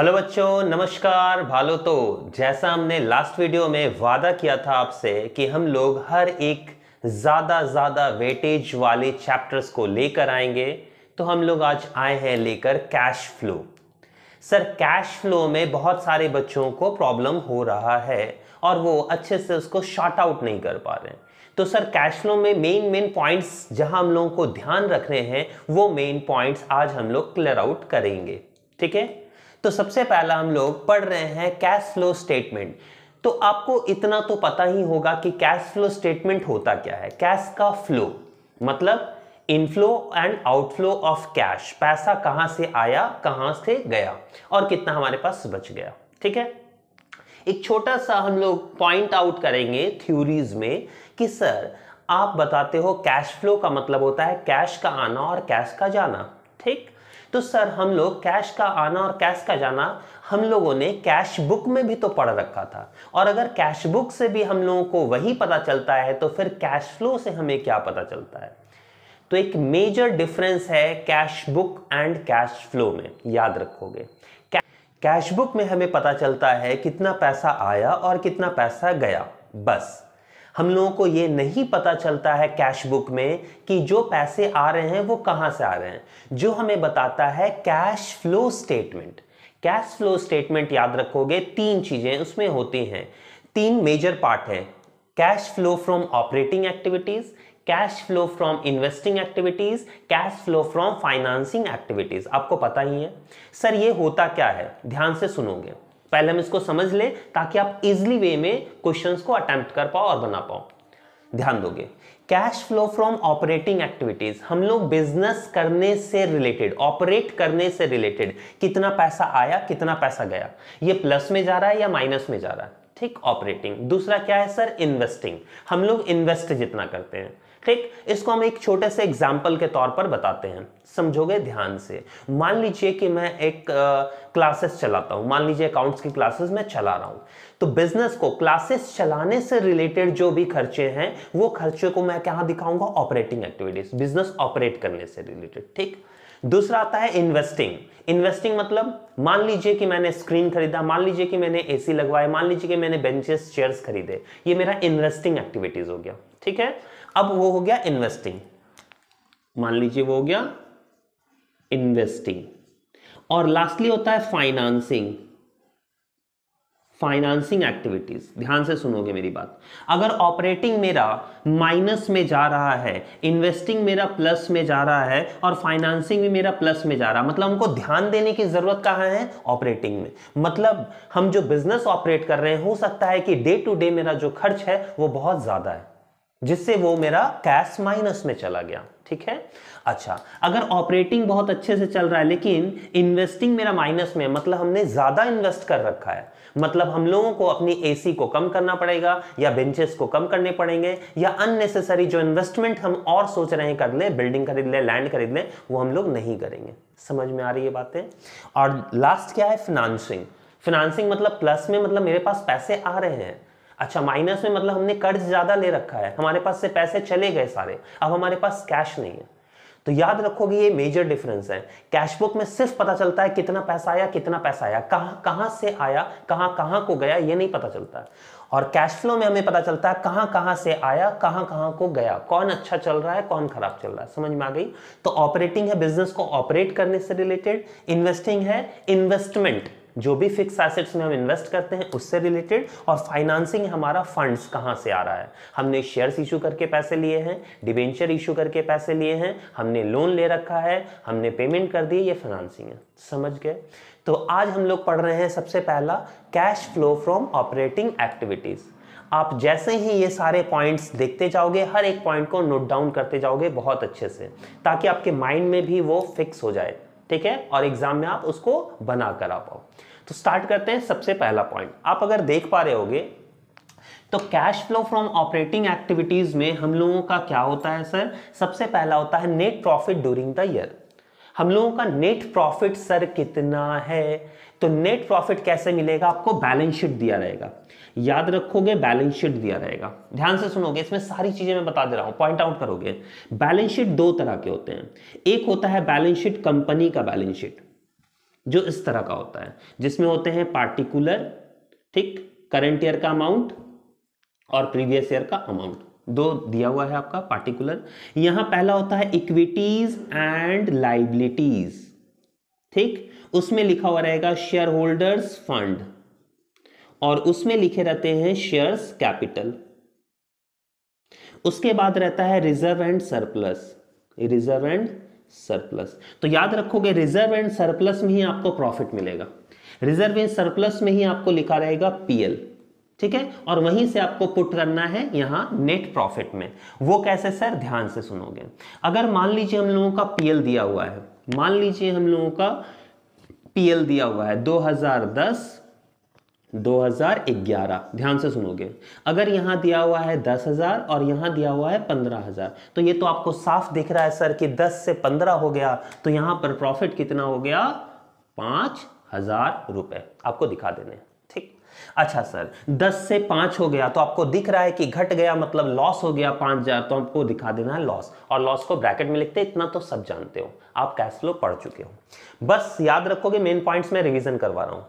hello बच्चों नमस्कार भालो तो जैसा हमने लास्ट वीडियो में वादा किया था आपसे कि हम लोग हर एक ज़्यादा ज़्यादा वेटेज वाले चैप्टर्स को लेकर आएंगे तो हम लोग आज आए हैं लेकर cash flow sir cash flow में बहुत सारे बच्चों को प्रॉब्लम हो रहा है और वो अच्छे से उसको शॉर्ट आउट नहीं कर पा रहे हैं तो सर कैश फ्लो में मेन मेन पॉइंट्स जहां हम लोगों को ध्यान रखने हैं वो मेन पॉइंट्स आज हम लोग क्लियर आउट करेंगे ठीक है तो सबसे पहला हम लोग पढ़ रहे हैं कैश फ्लो स्टेटमेंट तो आपको इतना तो पता ही होगा कि कैश फ्लो स्टेटमेंट होता क्या है कैश का फ्लो मतलब inflow and outflow of cash पैसा कहां से आया कहां से गया और कितना हमारे पास बच गया ठीक है एक छोटा सा हम लोग पॉइंट आउट करेंगे थ्योरीज में कि सर आप बताते हो कैश फ्लो का मतलब होता है कैश का आना और कैश का जाना ठीक तो सर हम लोग कैश का आना और कैश का जाना हम लोगों ने कैश बुक में भी तो पढ़ रखा था और अगर कैश बुक से भी हम लोगों को वही पता चलता है तो फिर कैश फ्लो से हमें क्या पता चलता है तो एक मेजर डिफरेंस है cash book and cash flow में याद रखोगे कैश बुक में हमें पता चलता है कितना पैसा आया और कितना पैसा गया बस हम लोगों को ये नहीं पता चलता है कैश बुक में कि जो पैसे आ रहे हैं वो कहाँ से आ रहे हैं जो हमें बताता है cash flow statement cash flow statement याद रखोगे तीन चीज़ें उसमें होती हैं तीन मेजर पार्ट हैं cash flow from operating activities cash flow from investing activities cash flow from financing activities आपको पता ही है सर ये होता क्या है ध्यान से सुनोगे पहले हम इसको समझ लें ताकि आप इजली वे में क्वेश्चन को अटैम्प्ट कर पाओ और बना पाओ ध्यान दोगे cash flow from operating activities हम लोग बिजनेस करने से रिलेटेड ऑपरेट करने से रिलेटेड कितना पैसा आया कितना पैसा गया ये प्लस में जा रहा है या माइनस में जा रहा है ठीक ऑपरेटिंग दूसरा क्या है सर इन्वेस्टिंग हम लोग इन्वेस्ट जितना करते हैं ठीक इसको हम एक छोटे से एग्जाम्पल के तौर पर बताते हैं समझोगे ध्यान से मान लीजिए कि मैं एक क्लासेस चलाता हूँ मान लीजिए अकाउंट्स की क्लासेस मैं चला रहा हूँ तो बिजनेस को क्लासेस चलाने से रिलेटेड जो भी खर्चे हैं वो खर्चे को मैं क्या दिखाऊंगा ऑपरेटिंग एक्टिविटीज बिजनेस ऑपरेट करने से रिलेटेड ठीक दूसरा आता है इन्वेस्टिंग इन्वेस्टिंग मतलब मान लीजिए कि मैंने स्क्रीन खरीदा मान लीजिए कि मैंने एसी लगवाए मान लीजिए कि मैंने बेंचेस चेयर्स खरीदे ये मेरा इन्वेस्टिंग एक्टिविटीज हो गया ठीक है अब वो हो गया इन्वेस्टिंग मान लीजिए वो हो गया इन्वेस्टिंग और लास्टली होता है फाइनेंसिंग फाइनेंसिंग एक्टिविटीज ध्यान से सुनोगे मेरी बात अगर ऑपरेटिंग मेरा माइनस में जा रहा है इन्वेस्टिंग मेरा प्लस में जा रहा है और फाइनेंसिंग भी मेरा प्लस में जा रहा है मतलब हमको ध्यान देने की जरूरत कहाँ है ऑपरेटिंग में मतलब हम जो बिजनेस ऑपरेट कर रहे हैं हो सकता है कि डे टू डे मेरा जो खर्च है वो बहुत ज्यादा है जिससे वो मेरा कैश माइनस में चला गया ठीक है अच्छा अगर ऑपरेटिंग बहुत अच्छे से चल रहा है लेकिन इन्वेस्टिंग मेरा माइनस में मतलब हमने ज्यादा इन्वेस्ट कर रखा है मतलब हम लोगों को अपनी एसी को कम करना पड़ेगा या बेंचेस को कम करने पड़ेंगे या अननेसेसरी जो इन्वेस्टमेंट हम और सोच रहे हैं कर ले बिल्डिंग खरीद ले लैंड खरीद ले वो हम लोग नहीं करेंगे समझ में आ रही है बातें और लास्ट क्या है फिनांसिंग फिनांसिंग मतलब प्लस में मतलब मेरे पास पैसे आ रहे हैं अच्छा माइनस में मतलब हमने कर्ज ज़्यादा ले रखा है हमारे पास से पैसे चले गए सारे अब हमारे पास कैश नहीं है तो याद रखोगे ये मेजर डिफरेंस है कैश बुक में सिर्फ पता चलता है कितना पैसा आया कितना पैसा आया कहाँ कहां से आया कहाँ कहां को गया ये नहीं पता चलता और कैश फ्लो में हमें पता चलता है कहाँ कहाँ से आया कहां कहां को गया कौन अच्छा चल रहा है कौन खराब चल रहा है समझ में आ गई तो ऑपरेटिंग है बिजनेस को ऑपरेट करने से रिलेटेड इन्वेस्टिंग है इन्वेस्टमेंट जो भी फिक्स एसेट्स में हम इन्वेस्ट करते हैं उससे रिलेटेड और फाइनेंसिंग हमारा फंड्स कहाँ से आ रहा है हमने शेयर्स इशू करके पैसे लिए हैं डिबेंचर इशू करके पैसे लिए हैं हमने लोन ले रखा है हमने पेमेंट कर दी ये फाइनेंसिंग है समझ गए तो आज हम लोग पढ़ रहे हैं सबसे पहला cash flow from operating activities आप जैसे ही ये सारे पॉइंट्स देखते जाओगे हर एक पॉइंट को नोट डाउन करते जाओगे बहुत अच्छे से ताकि आपके माइंड में भी वो फिक्स हो जाए ठीक है और एग्जाम में आप उसको बना कर आ पाओ तो स्टार्ट करते हैं सबसे पहला पॉइंट आप अगर देख पा रहे होगे तो cash flow from operating activities में हम लोगों का क्या होता है सर सबसे पहला होता है net profit during the year हम लोगों का नेट प्रॉफिट सर कितना है तो नेट प्रॉफिट कैसे मिलेगा आपको बैलेंस शीट दिया रहेगा याद रखोगे बैलेंस शीट दिया रहेगा ध्यान से सुनोगे इसमें सारी चीजें मैं बता दे रहा हूं पॉइंट आउट करोगे बैलेंस शीट दो तरह के होते हैं एक होता है बैलेंस शीट कंपनी का बैलेंस शीट जो इस तरह का होता है जिसमें होते हैं पार्टिकुलर ठीक करंट ईयर का अमाउंट और प्रीवियस ईयर का अमाउंट दो दिया हुआ है आपका पार्टिकुलर यहां पहला होता है इक्विटीज एंड लाइबिलिटीज ठीक उसमें लिखा हुआ रहेगा शेयर होल्डर्स फंड और उसमें लिखे रहते हैं शेयर्स कैपिटल उसके बाद रहता है reserve and surplus reserve and surplus तो याद रखोगे रिजर्व एंड सरप्लस में ही आपको प्रॉफिट मिलेगा रिजर्व एंड सरप्लस में ही आपको लिखा रहेगा पीएल ठीक है और वहीं से आपको पुट करना है यहां नेट प्रॉफिट में वो कैसे सर ध्यान से सुनोगे अगर मान लीजिए हम लोगों का पीएल दिया हुआ है मान लीजिए हम लोगों का पीएल दिया हुआ है 2010 2011 ध्यान से सुनोगे अगर यहाँ दिया हुआ है दस हज़ार और यहाँ दिया हुआ है पंद्रह हज़ार तो ये तो आपको साफ दिख रहा है सर कि दस से पंद्रह हो गया तो यहाँ पर प्रॉफिट कितना हो गया पाँच हज़ार रुपये आपको दिखा देने ठीक अच्छा सर दस से 5 हो गया तो आपको दिख रहा है कि घट गया मतलब लॉस हो गया पांच हज़ार तो आपको दिखा देना है लॉस और लॉस को ब्रैकेट में लिखते इतना तो सब जानते हो आप कैश फ्लो पढ़ चुके हो बस याद रखोगे मेन पॉइंट्स में रिवीजन करवा रहा हूँ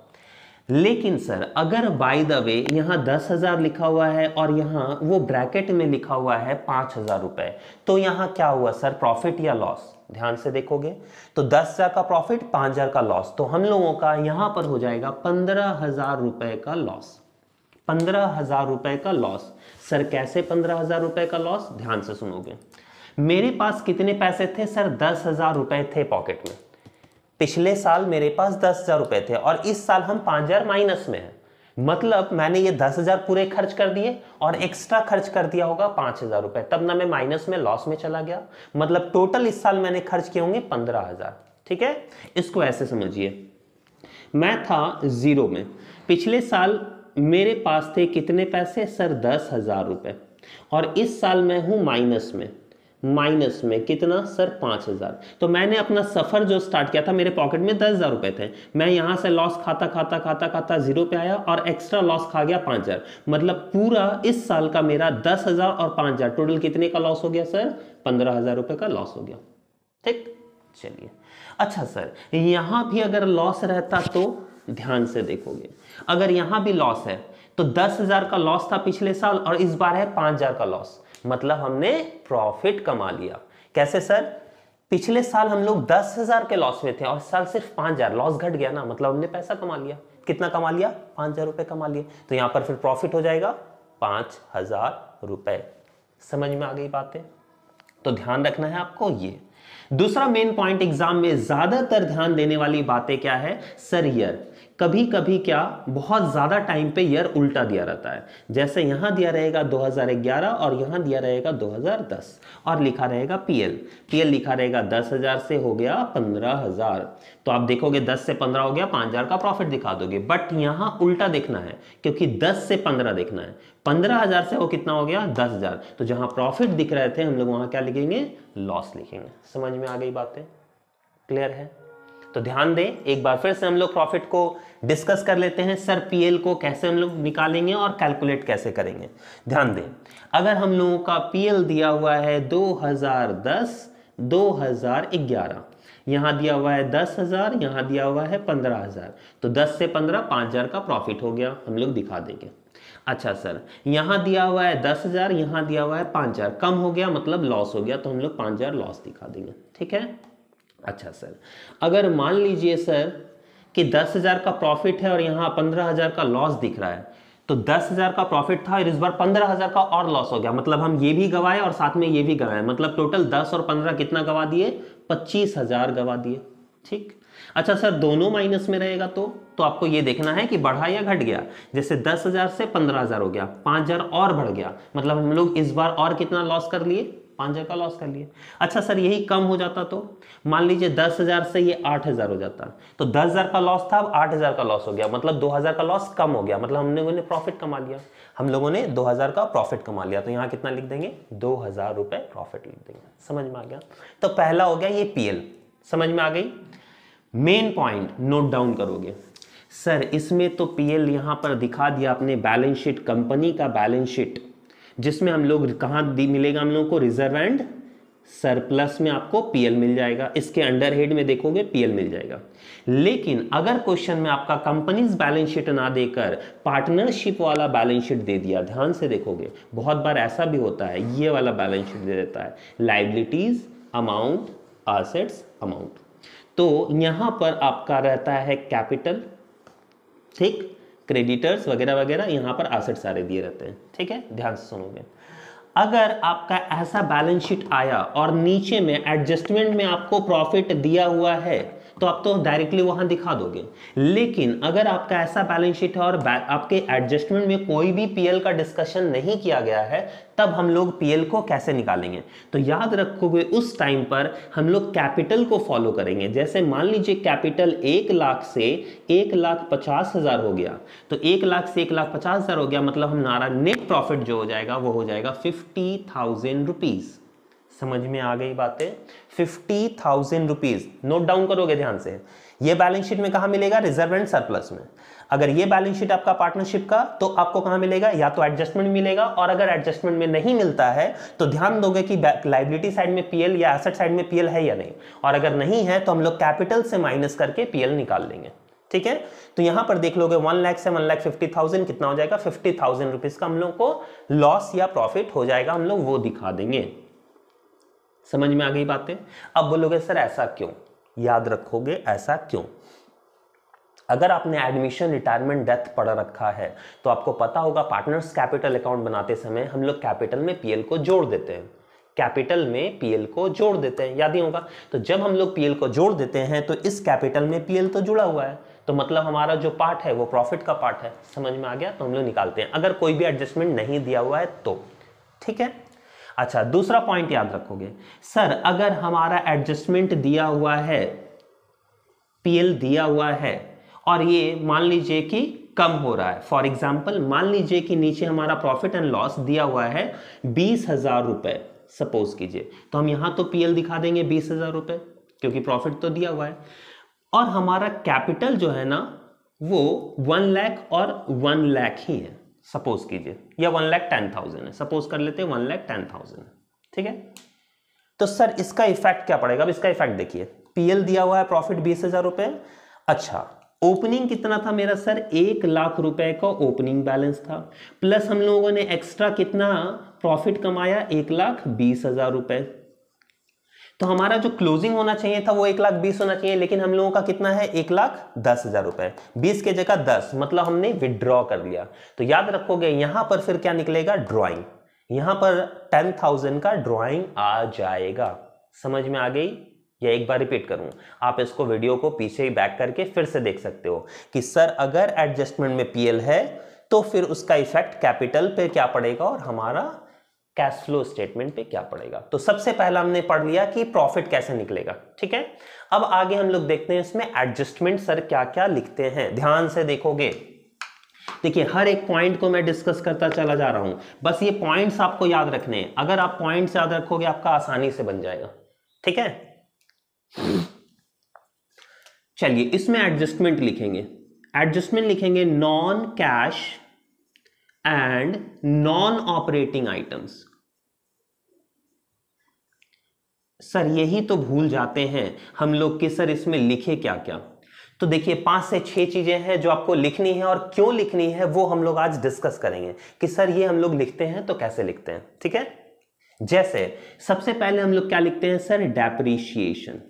लेकिन सर अगर बाय द वे यहाँ दस हज़ार लिखा हुआ है और यहाँ वो ब्रैकेट में लिखा हुआ है पांच हज़ार रुपए तो यहाँ क्या हुआ सर प्रॉफिट या लॉस ध्यान से देखोगे तो दस हज़ार का प्रॉफिट पांच हज़ार का लॉस तो हम लोगों का यहां पर हो जाएगा पंद्रह हज़ार रुपए का लॉस पंद्रह हज़ार रुपए का लॉस सर कैसे पंद्रह हज़ार रुपए का लॉस ध्यान से सुनोगे मेरे पास कितने पैसे थे सर दस हज़ार रुपए थे पॉकेट में पिछले साल मेरे पास दस हज़ार रुपए थे और इस साल हम पांच हज़ार माइनस में हैं मतलब मैंने ये दस हज़ार पूरे खर्च कर दिए और एक्स्ट्रा खर्च कर दिया होगा पांच हज़ार रुपए तब ना मैं माइनस में लॉस में चला गया मतलब टोटल इस साल मैंने खर्च किए होंगे पंद्रह हज़ार ठीक है इसको ऐसे समझिए मैं था ज़ीरो में पिछले साल मेरे पास थे कितने पैसे सर दस हज़ार रुपए और इस साल मैं हूँ माइनस में माइनस में कितना सर पाँच हज़ार तो मैंने अपना सफ़र जो स्टार्ट किया था मेरे पॉकेट में दस हज़ार रुपये थे मैं यहाँ से लॉस खाता खाता खाता खाता जीरो पे आया और एक्स्ट्रा लॉस खा गया पाँच हज़ार मतलब पूरा इस साल का मेरा दस हज़ार और पाँच हज़ार टोटल कितने का लॉस हो गया सर पंद्रह हज़ार रुपये का लॉस हो गया ठीक चलिए अच्छा सर यहाँ भी अगर लॉस रहता तो ध्यान से देखोगे अगर यहाँ भी लॉस है तो दस हज़ार का लॉस था पिछले साल और इस बार है पाँच हज़ार का लॉस मतलब हमने प्रॉफिट कमा लिया कैसे सर पिछले साल हम लोग दस हजार के लॉस में थे और साल सिर्फ पांच हजार लॉस घट गया ना मतलब हमने पैसा कमा लिया कितना कमा लिया पांच हजार रुपए कमा लिए तो यहां पर फिर प्रॉफिट हो जाएगा पांच हजार रुपए समझ में आ गई बातें तो ध्यान रखना है आपको ये दूसरा मेन पॉइंट एग्जाम में ज्यादातर ध्यान देने वाली बातें क्या है सर ईयर कभी कभी क्या बहुत ज़्यादा टाइम पे ईयर उल्टा दिया रहता है जैसे यहाँ दिया रहेगा 2011 और यहाँ दिया रहेगा 2010 और लिखा रहेगा पीएल पीएल लिखा रहेगा 10,000 से हो गया 15,000 तो आप देखोगे 10 से 15 हो गया 5,000 का प्रॉफिट दिखा दोगे बट यहाँ उल्टा देखना है क्योंकि 10 से 15 देखना है 15,000 से वो कितना हो गया 10,000 तो जहाँ प्रॉफिट दिख रहे थे हम लोग वहाँ क्या लिखेंगे लॉस लिखेंगे समझ में आ गई बातें क्लियर है तो ध्यान दें एक बार फिर से हम लोग प्रॉफिट को डिस्कस कर लेते हैं सर पीएल को कैसे हम लोग निकालेंगे और कैलकुलेट कैसे करेंगे ध्यान दें अगर हम लोगों का पीएल दिया हुआ है 2010 2011 यहां दिया हुआ है दस हज़ार यहां दिया हुआ है पंद्रह हज़ार तो दस से पंद्रह पांच हज़ार का प्रॉफिट हो गया हम लोग दिखा देंगे अच्छा सर यहां दिया हुआ है दस हज़ार यहां दिया हुआ है पांच हज़ार कम हो गया मतलब लॉस हो गया तो हम लोग पांच हज़ार लॉस दिखा देंगे ठीक है अच्छा सर अगर मान लीजिए सर कि दस हज़ार का प्रॉफिट है और यहाँ पंद्रह हज़ार का लॉस दिख रहा है तो दस हज़ार का प्रॉफिट था और इस बार पंद्रह हज़ार का और लॉस हो गया मतलब हम ये भी गवाए और साथ में ये भी गवाए मतलब टोटल दस और पंद्रह कितना गवा दिए पच्चीस हज़ार गवा दिए ठीक अच्छा सर दोनों माइनस में रहेगा तो तो आपको ये देखना है कि बढ़ा या घट गया जैसे दस हज़ार से पंद्रह हज़ार हो गया पांच हज़ार और बढ़ गया मतलब हम लोग इस बार और कितना लॉस कर लिए पाँच हज़ार का लॉस कर लिया अच्छा सर यही कम हो जाता तो मान लीजिए दस हज़ार से ये आठ हज़ार हो जाता तो दस हज़ार का लॉस था अब आठ हज़ार का लॉस हो गया मतलब दो हज़ार का लॉस कम हो गया मतलब हमने लोगों ने प्रॉफिट कमा लिया हम लोगों ने दो हज़ार का प्रॉफिट कमा लिया तो यहाँ कितना लिख देंगे दो हज़ार रुपये प्रॉफिट लिख देंगे समझ में आ गया तो पहला हो गया ये पी समझ में आ गई मेन पॉइंट नोट डाउन करोगे सर इसमें तो पीएल यहां पर दिखा दिया आपने बैलेंस शीट कंपनी का बैलेंस शीट जिसमें हम लोग कहाँ दी मिलेगा हम लोगों को रिजर्व एंड सरप्लस में आपको पीएल मिल जाएगा इसके अंडर हेड में देखोगे पीएल मिल जाएगा लेकिन अगर क्वेश्चन में आपका कंपनीज बैलेंस शीट ना देकर पार्टनरशिप वाला बैलेंस शीट दे दिया ध्यान से देखोगे बहुत बार ऐसा भी होता है ये वाला बैलेंस शीट दे देता है लाइबिलिटीज अमाउंट आसेट्स अमाउंट तो यहां पर आपका रहता है कैपिटल ठीक क्रेडिटर्स वगैरह वगैरह यहाँ पर आसेट सारे दिए रहते हैं ठीक है ध्यान से सुनोगे अगर आपका ऐसा बैलेंस शीट आया और नीचे में एडजस्टमेंट में आपको प्रॉफिट दिया हुआ है तो आप तो डायरेक्टली वहां दिखा दोगे लेकिन अगर आपका ऐसा बैलेंस शीट है और आपके एडजस्टमेंट में कोई भी पीएल का डिस्कशन नहीं किया गया है तब हम लोग पीएल को कैसे निकालेंगे तो याद रखोगे उस टाइम पर हम लोग कैपिटल को फॉलो करेंगे जैसे मान लीजिए कैपिटल एक लाख से एक लाख पचास हजार हो गया तो एक लाख से एक लाख पचास हजार हो गया मतलब हमारा नेट प्रॉफिट जो हो जाएगा वो हो जाएगा फिफ्टी थाउजेंड रुपीज़ समझ में आ गई बातें fifty thousand rupees note down करोगे ध्यान से ये बैलेंस शीट में कहाँ मिलेगा रिजर्व एंड सरप्लस में अगर ये बैलेंस शीट आपका पार्टनरशिप का तो आपको कहाँ मिलेगा या तो एडजस्टमेंट मिलेगा और अगर एडजस्टमेंट में नहीं मिलता है तो ध्यान दोगे कि लाइबिलिटी साइड में पीएल या एसेट साइड में पीएल है या नहीं और अगर नहीं है तो हम लोग कैपिटल से माइनस करके पीएल निकाल लेंगे ठीक है तो यहां पर देख लोगे वन लाख से वन लाख फिफ्टी थाउजेंड कितना हो जाएगा फिफ्टी थाउजेंड रुपीज का हम लोग को लॉस या प्रॉफिट हो जाएगा हम लोग वो दिखा देंगे समझ में आ गई बातें अब बोलोगे सर ऐसा क्यों याद रखोगे ऐसा क्यों अगर आपने एडमिशन रिटायरमेंट डेथ पढ़ रखा है तो आपको पता होगा पार्टनर्स कैपिटल अकाउंट बनाते समय हम लोग कैपिटल में पीएल को जोड़ देते हैं कैपिटल में पीएल को जोड़ देते हैं याद ही होगा तो जब हम लोग पीएल को जोड़ देते हैं तो इस कैपिटल में पीएल तो जुड़ा हुआ है तो मतलब हमारा जो पार्ट है वो प्रॉफिट का पार्ट है समझ में आ गया तो हम लोग निकालते हैं अगर कोई भी एडजस्टमेंट नहीं दिया हुआ है तो ठीक है अच्छा दूसरा पॉइंट याद रखोगे सर अगर हमारा एडजस्टमेंट दिया हुआ है पीएल दिया हुआ है और ये मान लीजिए कि कम हो रहा है फॉर एग्जाम्पल मान लीजिए कि नीचे हमारा प्रॉफिट एंड लॉस दिया हुआ है बीस हजार रुपए सपोज कीजिए तो हम यहां तो पीएल दिखा देंगे बीस हजार रुपए क्योंकि प्रॉफिट तो दिया हुआ है और हमारा कैपिटल जो है ना वो वन लैख और वन लैख ही है सपोज कीजिए या वन लैख टेन थाउजेंड है सपोज कर लेते हैं वन लैख टेन थाउजेंड है ठीक है तो सर इसका इफेक्ट क्या पड़ेगा अब इसका इफेक्ट देखिए पीएल दिया हुआ है प्रॉफिट बीस हजार रुपए अच्छा ओपनिंग कितना था मेरा सर एक लाख रुपए का ओपनिंग बैलेंस था प्लस हम लोगों ने एक्स्ट्रा कितना प्रॉफिट कमाया एक लाख बीस हजार रुपए तो हमारा जो क्लोजिंग होना चाहिए था वो एक लाख बीस होना चाहिए लेकिन हम लोगों का कितना है एक लाख दस हजार रुपए बीस के जगह दस मतलब हमने विदड्रॉ कर लिया तो याद रखोगे यहां पर फिर क्या निकलेगा ड्रॉइंग यहां पर टेन थाउजेंड का ड्रॉइंग आ जाएगा समझ में आ गई या एक बार रिपीट करूं आप इसको वीडियो को पीछे ही बैक करके फिर से देख सकते हो कि सर अगर एडजस्टमेंट में पीएल है तो फिर उसका इफेक्ट कैपिटल पे क्या पड़ेगा और हमारा कैश फ्लो स्टेटमेंट पे क्या पड़ेगा तो सबसे पहला हमने पढ़ लिया कि प्रॉफिट कैसे निकलेगा ठीक है अब आगे हम लोग देखते हैं इसमें एडजस्टमेंट सर क्या क्या लिखते हैं ध्यान से देखोगे देखिए हर एक पॉइंट को मैं डिस्कस करता चला जा रहा हूं बस ये पॉइंट्स आपको याद रखने हैं अगर आप पॉइंट्स याद रखोगे आपका आसानी से बन जाएगा ठीक है चलिए इसमें एडजस्टमेंट लिखेंगे एडजस्टमेंट लिखेंगे non cash and non operating items sir यही तो भूल जाते हैं हम लोग कि सर इसमें लिखे क्या क्या तो देखिए पांच से छह चीजें हैं जो आपको लिखनी है और क्यों लिखनी है वो हम लोग आज डिस्कस करेंगे कि सर ये हम लोग लिखते हैं तो कैसे लिखते हैं ठीक है जैसे सबसे पहले हम लोग क्या लिखते हैं सर डेप्रीशिएशन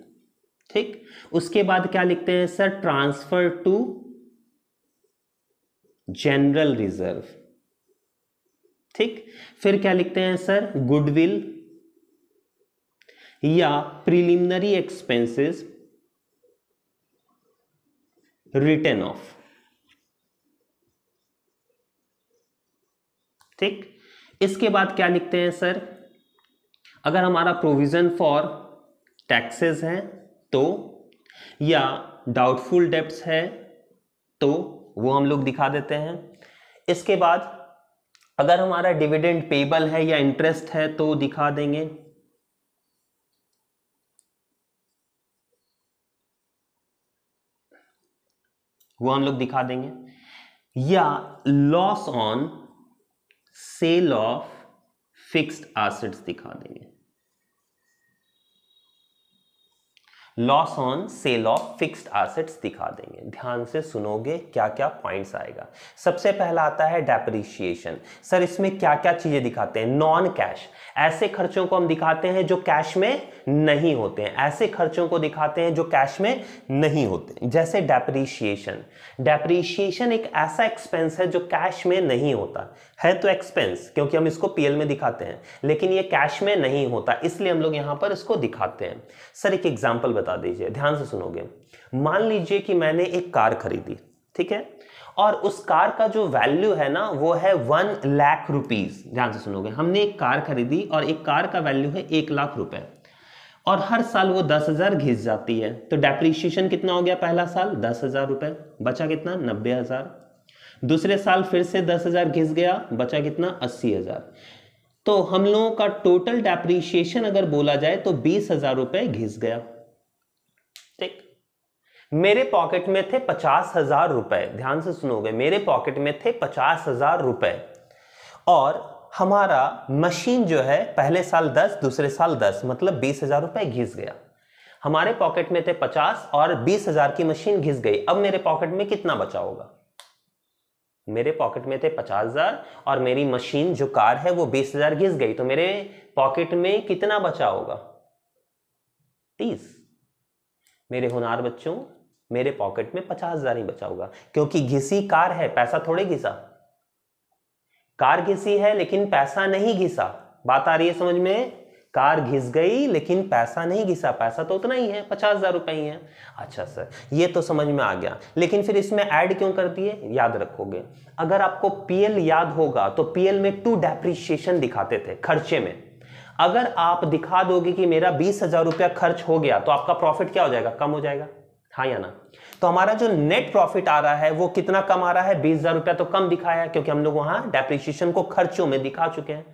ठीक उसके बाद क्या लिखते हैं sir transfer to general reserve ठीक फिर क्या लिखते हैं सर गुडविल या प्रीलिमिनरी एक्सपेंसेस रिटर्न ऑफ ठीक इसके बाद क्या लिखते हैं सर अगर हमारा प्रोविजन फॉर टैक्सेस है तो या डाउटफुल डेप्स है तो वो हम लोग दिखा देते हैं इसके बाद अगर हमारा डिविडेंड पेबल है या इंटरेस्ट है तो दिखा देंगे वो हम लोग दिखा देंगे या loss on sale of fixed assets दिखा देंगे loss on sale of fixed assets दिखा देंगे ध्यान से सुनोगे क्या क्या पॉइंट्स आएगा सबसे पहला आता है डेप्रिशिएशन सर इसमें क्या क्या चीज़ें दिखाते हैं नॉन कैश ऐसे खर्चों को हम दिखाते हैं जो कैश में नहीं होते हैं ऐसे खर्चों को दिखाते हैं जो कैश में नहीं होते जैसे डेप्रिशिएशन डेप्रिशिएशन एक ऐसा एक्सपेंस है जो कैश में नहीं होता है तो एक्सपेंस क्योंकि हम इसको पीएल में दिखाते हैं लेकिन ये कैश में नहीं होता इसलिए हम लोग यहां पर इसको दिखाते हैं सर एक एग्जाम्पल बता दीजिए ध्यान से सुनोगे मान लीजिए कि मैंने एक कार खरीदी ठीक है और उस कार का जो वैल्यू है ना वो है वन लाख रुपीज ध्यान से सुनोगे हमने एक कार खरीदी और एक कार का वैल्यू है एक लाख रुपए और हर साल वो दस हज़ार घिस जाती है तो डेप्रीशिएशन कितना हो गया पहला साल दस हज़ार रुपए बचा कितना नब्बे हज़ार दूसरे साल फिर से दस हज़ार घिस गया बचा कितना अस्सी हज़ार तो हम लोगों का टोटल डेप्रीशिएशन अगर बोला जाए तो बीस हज़ार रुपए घिस गया ठीक मेरे पॉकेट में थे पचास हज़ार रुपए ध्यान से सुनोगे मेरे पॉकेट में थे पचास हज़ार रुपए और हमारा मशीन जो है पहले साल दस दूसरे साल दस मतलब बीस हज़ार रुपए घिस गया हमारे पॉकेट में थे पचास और बीस हज़ार की मशीन घिस गई अब मेरे पॉकेट में कितना बचा होगा मेरे पॉकेट में थे पचास हज़ार और मेरी मशीन जो कार है वो बीस हज़ार घिस गई तो मेरे पॉकेट में कितना बचा होगा तीस मेरे होनार बच्चों मेरे पॉकेट में पचास हज़ार ही बचा होगा क्योंकि घिसी कार है पैसा थोड़े घिसा कार घिसी है लेकिन पैसा नहीं घिसा बात आ रही है समझ में कार घिस गई लेकिन पैसा नहीं घिसा पैसा तो उतना ही है पचास हज़ार रुपये ही है अच्छा सर ये तो समझ में आ गया लेकिन फिर इसमें ऐड क्यों कर दिए याद रखोगे अगर आपको पीएल याद होगा तो पीएल में टू डेप्रिशिएशन दिखाते थे खर्चे में अगर आप दिखा दोगे कि मेरा बीस हज़ार रुपया खर्च हो गया तो आपका प्रॉफिट क्या हो जाएगा कम हो जाएगा हाँ या ना तो हमारा जो नेट प्रॉफिट आ रहा है वो कितना कम आ रहा है बीस हज़ार रुपया तो कम दिखाया क्योंकि हम लोग वहां डेप्रिशिएशन को खर्चों में दिखा चुके हैं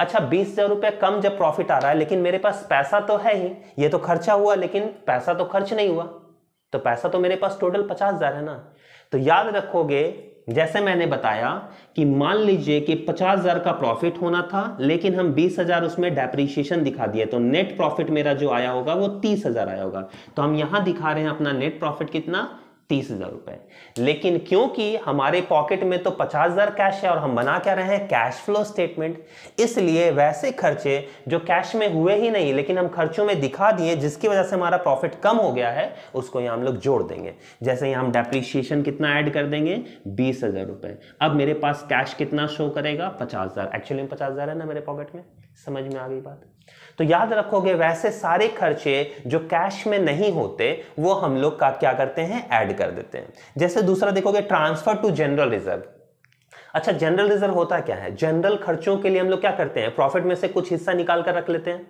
अच्छा बीस हजार रुपये कम जब प्रॉफिट आ रहा है लेकिन मेरे पास पैसा तो है ही ये तो खर्चा हुआ लेकिन पैसा तो खर्च नहीं हुआ तो पैसा तो मेरे पास टोटल पचास हजार है ना तो याद रखोगे जैसे मैंने बताया कि मान लीजिए कि पचास हजार का प्रॉफिट होना था लेकिन हम बीस हजार उसमें डेप्रिशिएशन दिखा दिए तो नेट प्रॉफिट मेरा जो आया होगा वो तीस हजार आया होगा तो हम यहां दिखा रहे हैं अपना नेट प्रॉफिट कितना तीस हजार रुपए लेकिन क्योंकि हमारे पॉकेट में तो पचास हजार कैश है और हम बना क्या रहे हैं कैश फ्लो स्टेटमेंट इसलिए वैसे खर्चे जो कैश में हुए ही नहीं लेकिन हम खर्चों में दिखा दिए जिसकी वजह से हमारा प्रॉफिट कम हो गया है उसको यहाँ हम लोग जोड़ देंगे जैसे यहाँ हम डेप्रीशिएशन कितना ऐड कर देंगे बीस हजार अब मेरे पास कैश कितना शो करेगा पचास हजार एक्चुअली में पचास हजार है ना मेरे पॉकेट में समझ में आ गई बात तो याद रखोगे वैसे सारे खर्चे जो कैश में नहीं होते वो हम लोग का क्या करते हैं ऐड कर देते हैं जैसे दूसरा देखोगे ट्रांसफर टू जनरल रिजर्व अच्छा जनरल रिजर्व होता क्या है जनरल खर्चों के लिए हम लोग क्या करते हैं प्रॉफिट में से कुछ हिस्सा निकाल कर रख लेते हैं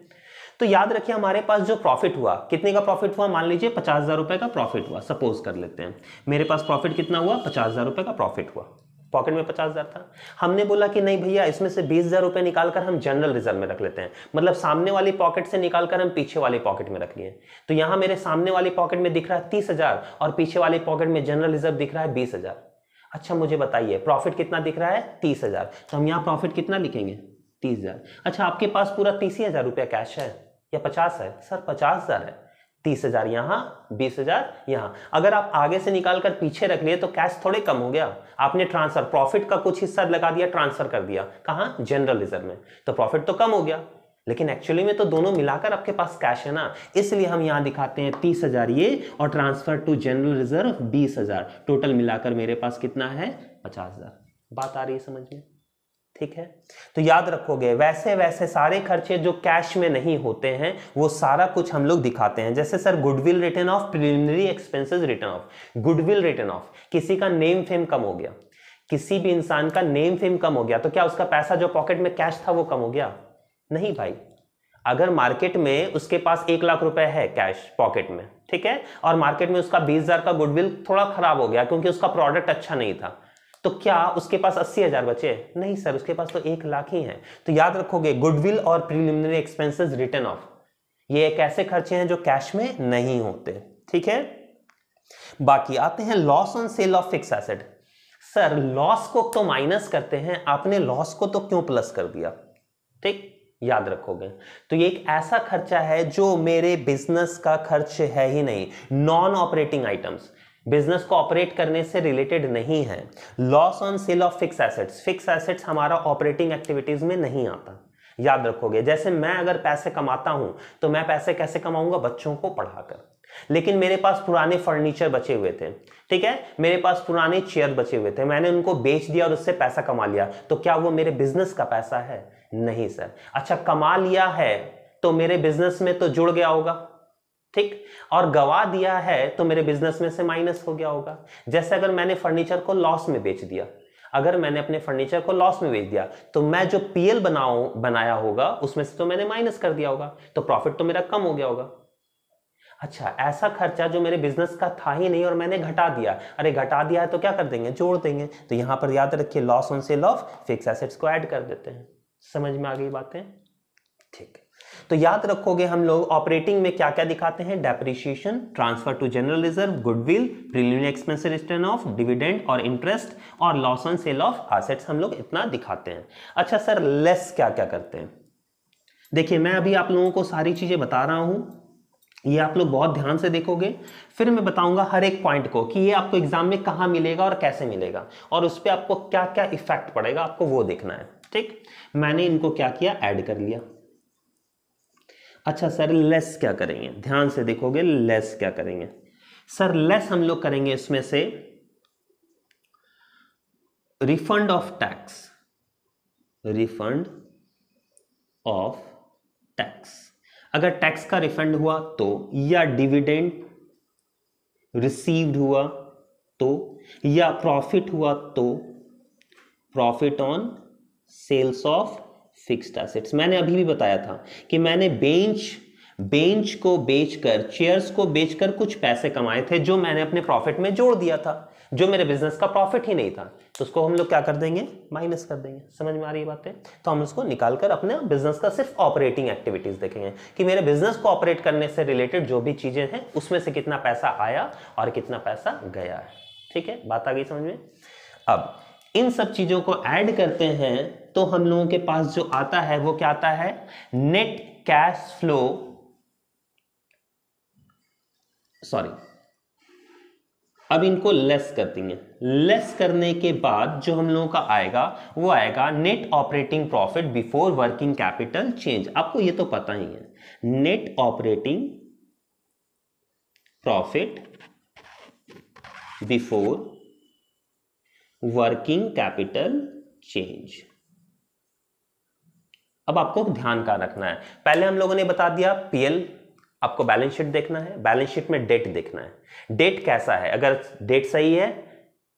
तो याद रखिए हमारे पास जो प्रॉफिट हुआ कितने का प्रॉफिट हुआ मान लीजिए पचास हजार रुपए का प्रॉफिट हुआ सपोज कर लेते हैं मेरे पास प्रॉफिट कितना हुआ पचास हजार रुपए का प्रॉफिट हुआ पॉकेट में पचास हज़ार था हमने बोला कि नहीं भैया इसमें से बीस हज़ार रुपये निकाल कर हम जनरल रिजर्व में रख लेते हैं मतलब सामने वाली पॉकेट से निकाल कर हम पीछे वाली पॉकेट में रख लिए तो यहाँ मेरे सामने वाली पॉकेट में दिख रहा है तीस हज़ार और पीछे वाली पॉकेट में जनरल रिजर्व दिख रहा है बीस हज़ार अच्छा मुझे बताइए प्रॉफिट कितना दिख रहा है तीस हज़ार तो हम यहाँ प्रॉफिट कितना लिखेंगे तीस हज़ार अच्छा आपके पास पूरा तीस ही हज़ार रुपया कैश है या पचास है सर पचास हज़ार है तीस हजार यहां बीस हजार यहां अगर आप आगे से निकालकर पीछे रख लिए तो कैश थोड़े कम हो गया आपने ट्रांसफर प्रॉफिट का कुछ हिस्सा लगा दिया ट्रांसफर कर दिया कहा जनरल रिजर्व में तो प्रॉफिट तो कम हो गया लेकिन एक्चुअली में तो दोनों मिलाकर आपके पास कैश है ना इसलिए हम यहां दिखाते हैं तीस हजार ये और ट्रांसफर टू जनरल रिजर्व बीस हजार टोटल मिलाकर मेरे पास कितना है पचास हजार बात आ रही है समझ में ठीक है तो याद रखोगे वैसे वैसे सारे खर्चे जो कैश में नहीं होते हैं वो सारा कुछ हम लोग दिखाते हैं जैसे sir goodwill written off preliminary expenses return off goodwill written off किसी का नेम फेम कम हो गया किसी भी इंसान का नेम फेम कम हो गया तो क्या उसका पैसा जो पॉकेट में कैश था वो कम हो गया नहीं भाई अगर मार्केट में उसके पास एक लाख रुपए है कैश पॉकेट में ठीक है और मार्केट में उसका बीस हजार का गुडविल थोड़ा खराब हो गया क्योंकि उसका प्रोडक्ट अच्छा नहीं था तो क्या उसके पास अस्सी हजार बचे नहीं सर उसके पास तो एक लाख ही है तो याद रखोगे गुडविल और प्रीलिमिनरी एक्सपेंसेस रिटर्न ऑफ ये एक ऐसे खर्चे हैं जो कैश में नहीं होते ठीक है बाकी आते हैं loss on sale of fix asset sir loss को तो माइनस करते हैं आपने लॉस को तो क्यों प्लस कर दिया ठीक याद रखोगे तो ये एक ऐसा खर्चा है जो मेरे बिजनेस का खर्च है ही नहीं नॉन ऑपरेटिंग आइटम्स बिजनेस को ऑपरेट करने से रिलेटेड नहीं है loss on sale of fix assets fix assets हमारा ऑपरेटिंग एक्टिविटीज में नहीं आता याद रखोगे जैसे मैं अगर पैसे कमाता हूं तो मैं पैसे कैसे कमाऊंगा बच्चों को पढ़ाकर लेकिन मेरे पास पुराने फर्नीचर बचे हुए थे ठीक है मेरे पास पुराने चेयर बचे हुए थे मैंने उनको बेच दिया और उससे पैसा कमा लिया तो क्या वो मेरे बिजनेस का पैसा है नहीं सर अच्छा कमा लिया है तो मेरे बिजनेस में तो जुड़ गया होगा ठीक और गवा दिया है तो मेरे बिजनेस में से माइनस हो गया होगा जैसे अगर मैंने फर्नीचर को लॉस में बेच दिया अगर मैंने अपने फर्नीचर को लॉस में बेच दिया तो मैं जो पीएल बनाऊ बनाया होगा उसमें से तो मैंने माइनस कर दिया होगा तो प्रॉफिट तो मेरा कम हो गया होगा अच्छा ऐसा खर्चा जो मेरे बिजनेस का था ही नहीं और मैंने घटा दिया अरे घटा दिया है तो क्या कर देंगे जोड़ देंगे तो यहां पर याद रखिए loss on sale of fix assets को ऐड कर देते हैं समझ में आ गई बातें ठीक है तो याद रखोगे हम लोग ऑपरेटिंग में क्या क्या दिखाते हैं depreciation transfer to general reserve goodwill preliminary expense written off dividend और इंटरेस्ट और loss on sale of assets हम लोग इतना दिखाते हैं अच्छा सर लेस क्या क्या करते हैं देखिए मैं अभी आप लोगों को सारी चीज़ें बता रहा हूं ये आप लोग बहुत ध्यान से देखोगे फिर मैं बताऊंगा हर एक पॉइंट को कि ये आपको एग्जाम में कहाँ मिलेगा और कैसे मिलेगा और उस पर आपको क्या क्या इफेक्ट पड़ेगा आपको वो देखना है ठीक मैंने इनको क्या किया ऐड कर लिया अच्छा सर लेस क्या करेंगे ध्यान से देखोगे लेस क्या करेंगे सर लेस हम लोग करेंगे इसमें से refund of tax refund of tax अगर टैक्स का रिफंड हुआ तो या डिविडेंड रिसीव्ड हुआ तो या प्रॉफिट हुआ तो profit on sales of fixed assets मैंने अभी भी बताया था कि मैंने बेंच बेंच को बेचकर चेयर्स को बेचकर कुछ पैसे कमाए थे जो मैंने अपने प्रॉफिट में जोड़ दिया था जो मेरे बिजनेस का प्रॉफिट ही नहीं था तो उसको हम लोग क्या कर देंगे माइनस कर देंगे समझ में आ रही है बातें तो हम उसको निकाल कर अपने बिजनेस का सिर्फ ऑपरेटिंग एक्टिविटीज देखेंगे कि मेरे बिजनेस को ऑपरेट करने से रिलेटेड जो भी चीजें हैं उसमें से कितना पैसा आया और कितना पैसा गया है ठीक है बात आ गई समझ में अब इन सब चीजों को ऐड करते हैं तो हम लोगों के पास जो आता है वो क्या आता है नेट कैश फ्लो सॉरी अब इनको लेस कर देंगे लेस करने के बाद जो हम लोगों का आएगा वो आएगा net operating profit before working capital change आपको ये तो पता ही है net operating profit before working capital change अब आपको ध्यान का रखना है पहले हम लोगों ने बता दिया पीएल आपको बैलेंस शीट देखना है बैलेंस शीट में डेट देखना है डेट कैसा है अगर डेट सही है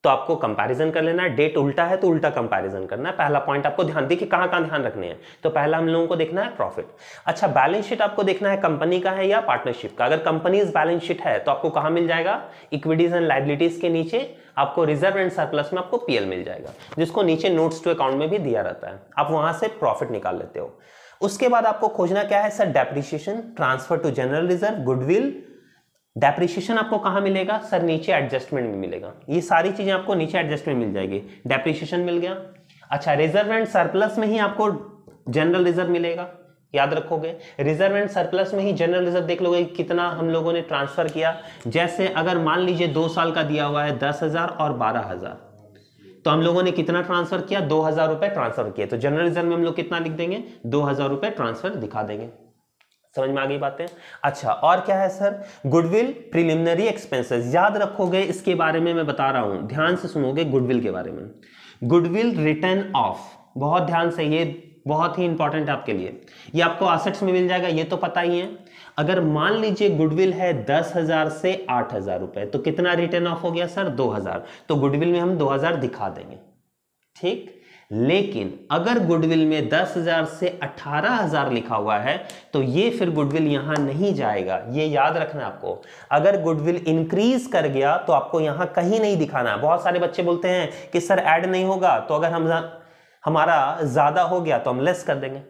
तो आपको कंपैरिजन कर लेना है डेट उल्टा है तो उल्टा कंपैरिजन करना है पहला पॉइंट आपको ध्यान देखिए कहाँ कहाँ ध्यान रखने हैं तो पहला हम लोगों को देखना है प्रॉफिट अच्छा बैलेंस शीट आपको देखना है कंपनी का है या पार्टनरशिप का अगर कंपनीज बैलेंस शीट है तो आपको कहाँ मिल जाएगा इक्विटीज एंड लाइबिलिटीज के नीचे आपको रिजर्व एंड सरप्लस में आपको पीएल मिल जाएगा जिसको नीचे नोट्स टू अकाउंट में भी दिया रहता है आप वहां से प्रॉफिट निकाल लेते हो उसके बाद आपको खोजना क्या है sir depreciation transfer to general reserve goodwill depreciation आपको कहाँ मिलेगा सर नीचे एडजस्टमेंट में मिलेगा ये सारी चीज़ें आपको नीचे एडजस्टमेंट मिल जाएगी डेप्रिशिएशन मिल गया अच्छा रिजर्व एंड सरप्लस में ही आपको जनरल रिजर्व मिलेगा याद रखोगे रिजर्व एंड सरप्लस में ही जनरल रिजर्व देख लोगे कितना हम लोगों ने ट्रांसफर किया जैसे अगर मान लीजिए दो साल का दिया हुआ है दस हजार और बारह हजार तो हम लोगों ने कितना ट्रांसफर किया दो हजार रुपए ट्रांसफर किया तो जनरल रिजर्व में हम लोग कितना लिख देंगे दो हजार रुपए ट्रांसफर दिखा देंगे समझ में आ गई बातें अच्छा और क्या है सर गुडविल प्रिलिमिनरी एक्सपेंसेस याद रखोगे इसके बारे में मैं बता रहा हूं ध्यान से सुनोगे गुडविल के बारे में गुडविल रिटर्न ऑफ बहुत ध्यान से ये बहुत ही इंपॉर्टेंट है आपके लिए ये आपको आसेट्स में मिल जाएगा ये तो पता ही है अगर मान लीजिए गुडविल है दस हजार से आठ हजार रुपए तो कितना रिटर्न ऑफ हो गया सर दो हजार तो गुडविल में हम दो हजार दिखा देंगे ठीक लेकिन अगर गुडविल में दस हजार से अठारह हजार लिखा हुआ है तो ये फिर गुडविल यहां नहीं जाएगा ये याद रखना आपको अगर गुडविल इंक्रीज कर गया तो आपको यहां कहीं नहीं दिखाना बहुत सारे बच्चे बोलते हैं कि सर ऐड नहीं होगा तो अगर हम हमारा ज्यादा हो गया तो हम लेस कर देंगे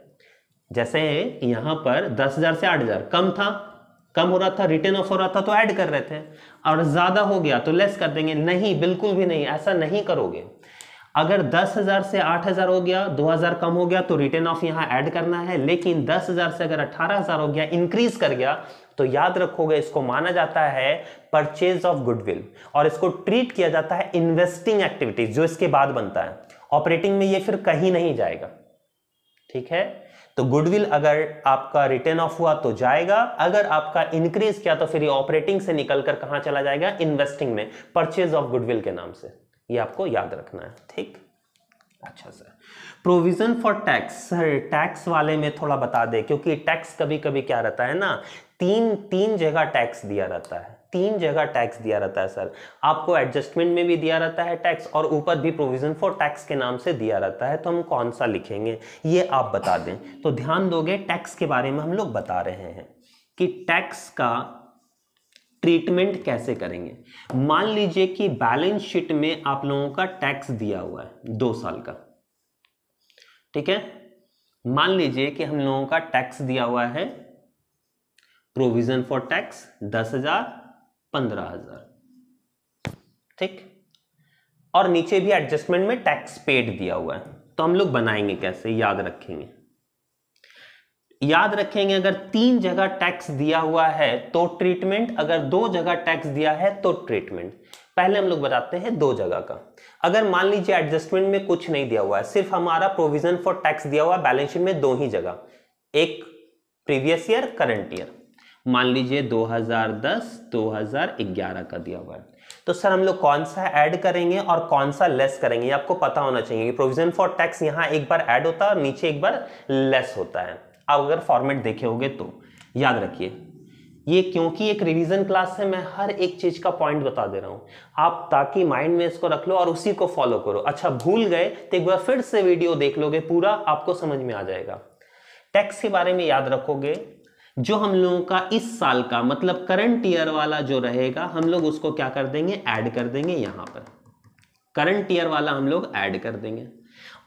जैसे यहां पर दस हजार से आठ हजार कम था कम हो रहा था रिटर्न ऑफ हो रहा था तो ऐड कर रहे थे और ज्यादा हो गया तो लेस कर देंगे नहीं बिल्कुल भी नहीं ऐसा नहीं करोगे अगर 10,000 से 8,000 हो गया 2,000 कम हो गया तो रिटर्न ऑफ यहां ऐड करना है लेकिन 10,000 से अगर 18,000 हो गया इंक्रीज कर गया तो याद रखोगे इसको माना जाता है परचेज ऑफ गुडविल और इसको ट्रीट किया जाता है इन्वेस्टिंग एक्टिविटीज जो इसके बाद बनता है ऑपरेटिंग में ये फिर कहीं नहीं जाएगा ठीक है तो गुडविल अगर आपका रिटर्न ऑफ हुआ तो जाएगा अगर आपका इंक्रीज किया तो फिर ये ऑपरेटिंग से निकलकर कहां चला जाएगा इन्वेस्टिंग में परचेज ऑफ गुडविल के नाम से ये आपको याद रखना है ठीक अच्छा sir provision for tax sir tax वाले में थोड़ा बता दे क्योंकि टैक्स कभी कभी क्या रहता है ना तीन तीन जगह टैक्स दिया रहता है तीन जगह टैक्स दिया रहता है सर आपको एडजस्टमेंट में भी दिया रहता है टैक्स और ऊपर भी प्रोविजन फॉर टैक्स के नाम से दिया रहता है तो हम कौन सा लिखेंगे ये आप बता दें तो ध्यान दोगे टैक्स के बारे में हम लोग बता रहे हैं कि टैक्स का ट्रीटमेंट कैसे करेंगे मान लीजिए कि बैलेंस शीट में आप लोगों का टैक्स दिया हुआ है दो साल का ठीक है मान लीजिए कि हम लोगों का टैक्स दिया हुआ है प्रोविजन फॉर टैक्स दस हजार पंद्रह हजार ठीक और नीचे भी एडजस्टमेंट में टैक्स पेड दिया हुआ है तो हम लोग बनाएंगे कैसे याद रखेंगे याद रखेंगे अगर तीन जगह टैक्स दिया हुआ है तो ट्रीटमेंट अगर दो जगह टैक्स दिया है तो ट्रीटमेंट पहले हम लोग बताते हैं दो जगह का अगर मान लीजिए एडजस्टमेंट में कुछ नहीं दिया हुआ है सिर्फ हमारा प्रोविजन फॉर टैक्स दिया हुआ बैलेंस शीट में दो ही जगह एक प्रीवियस ईयर करंट ईयर मान लीजिए 2010 2011 का दिया हुआ है तो सर हम लोग कौन सा ऐड करेंगे और कौन सा लेस करेंगे आपको पता होना चाहिए कि प्रोविजन फॉर टैक्स यहाँ एक बार ऐड होता है और नीचे एक बार लेस होता है आप अगर फॉर्मेट देखे होगे तो याद रखिए ये क्योंकि एक रिवीजन क्लास है मैं हर एक चीज का पॉइंट बता दे रहा हूं आप ताकि माइंड में इसको रख लो और उसी को फॉलो करो अच्छा भूल गए तो एक बार फिर से वीडियो देख लोगे पूरा आपको समझ में आ जाएगा टैक्स के बारे में याद रखोगे जो हम लोगों का इस साल का मतलब करंट ईयर वाला जो रहेगा हम लोग उसको क्या कर देंगे ऐड कर देंगे यहां पर करंट ईयर वाला हम लोग ऐड कर देंगे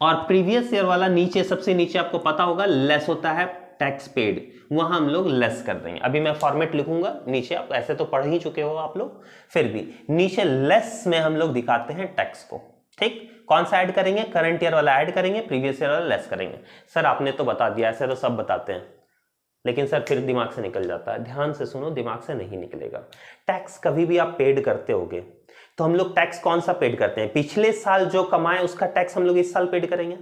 और प्रीवियस ईयर वाला नीचे सबसे नीचे आपको पता होगा लेस होता है टैक्स पेड वहां हम लोग लेस कर देंगे अभी मैं फॉर्मेट लिखूंगा नीचे आप ऐसे तो पढ़ ही चुके हो आप लोग फिर भी नीचे लेस में हम लोग दिखाते हैं टैक्स को ठीक कौन सा ऐड करेंगे करंट ईयर वाला ऐड करेंगे प्रीवियस ईयर वाला लेस करेंगे सर आपने तो बता दिया ऐसे तो सब बताते हैं लेकिन सर फिर दिमाग से निकल जाता है ध्यान से सुनो दिमाग से नहीं निकलेगा टैक्स कभी भी आप पेड करते होगे तो हम लोग टैक्स कौन सा पेड करते हैं पिछले साल जो कमाए उसका टैक्स हम लोग इस साल पेड करेंगे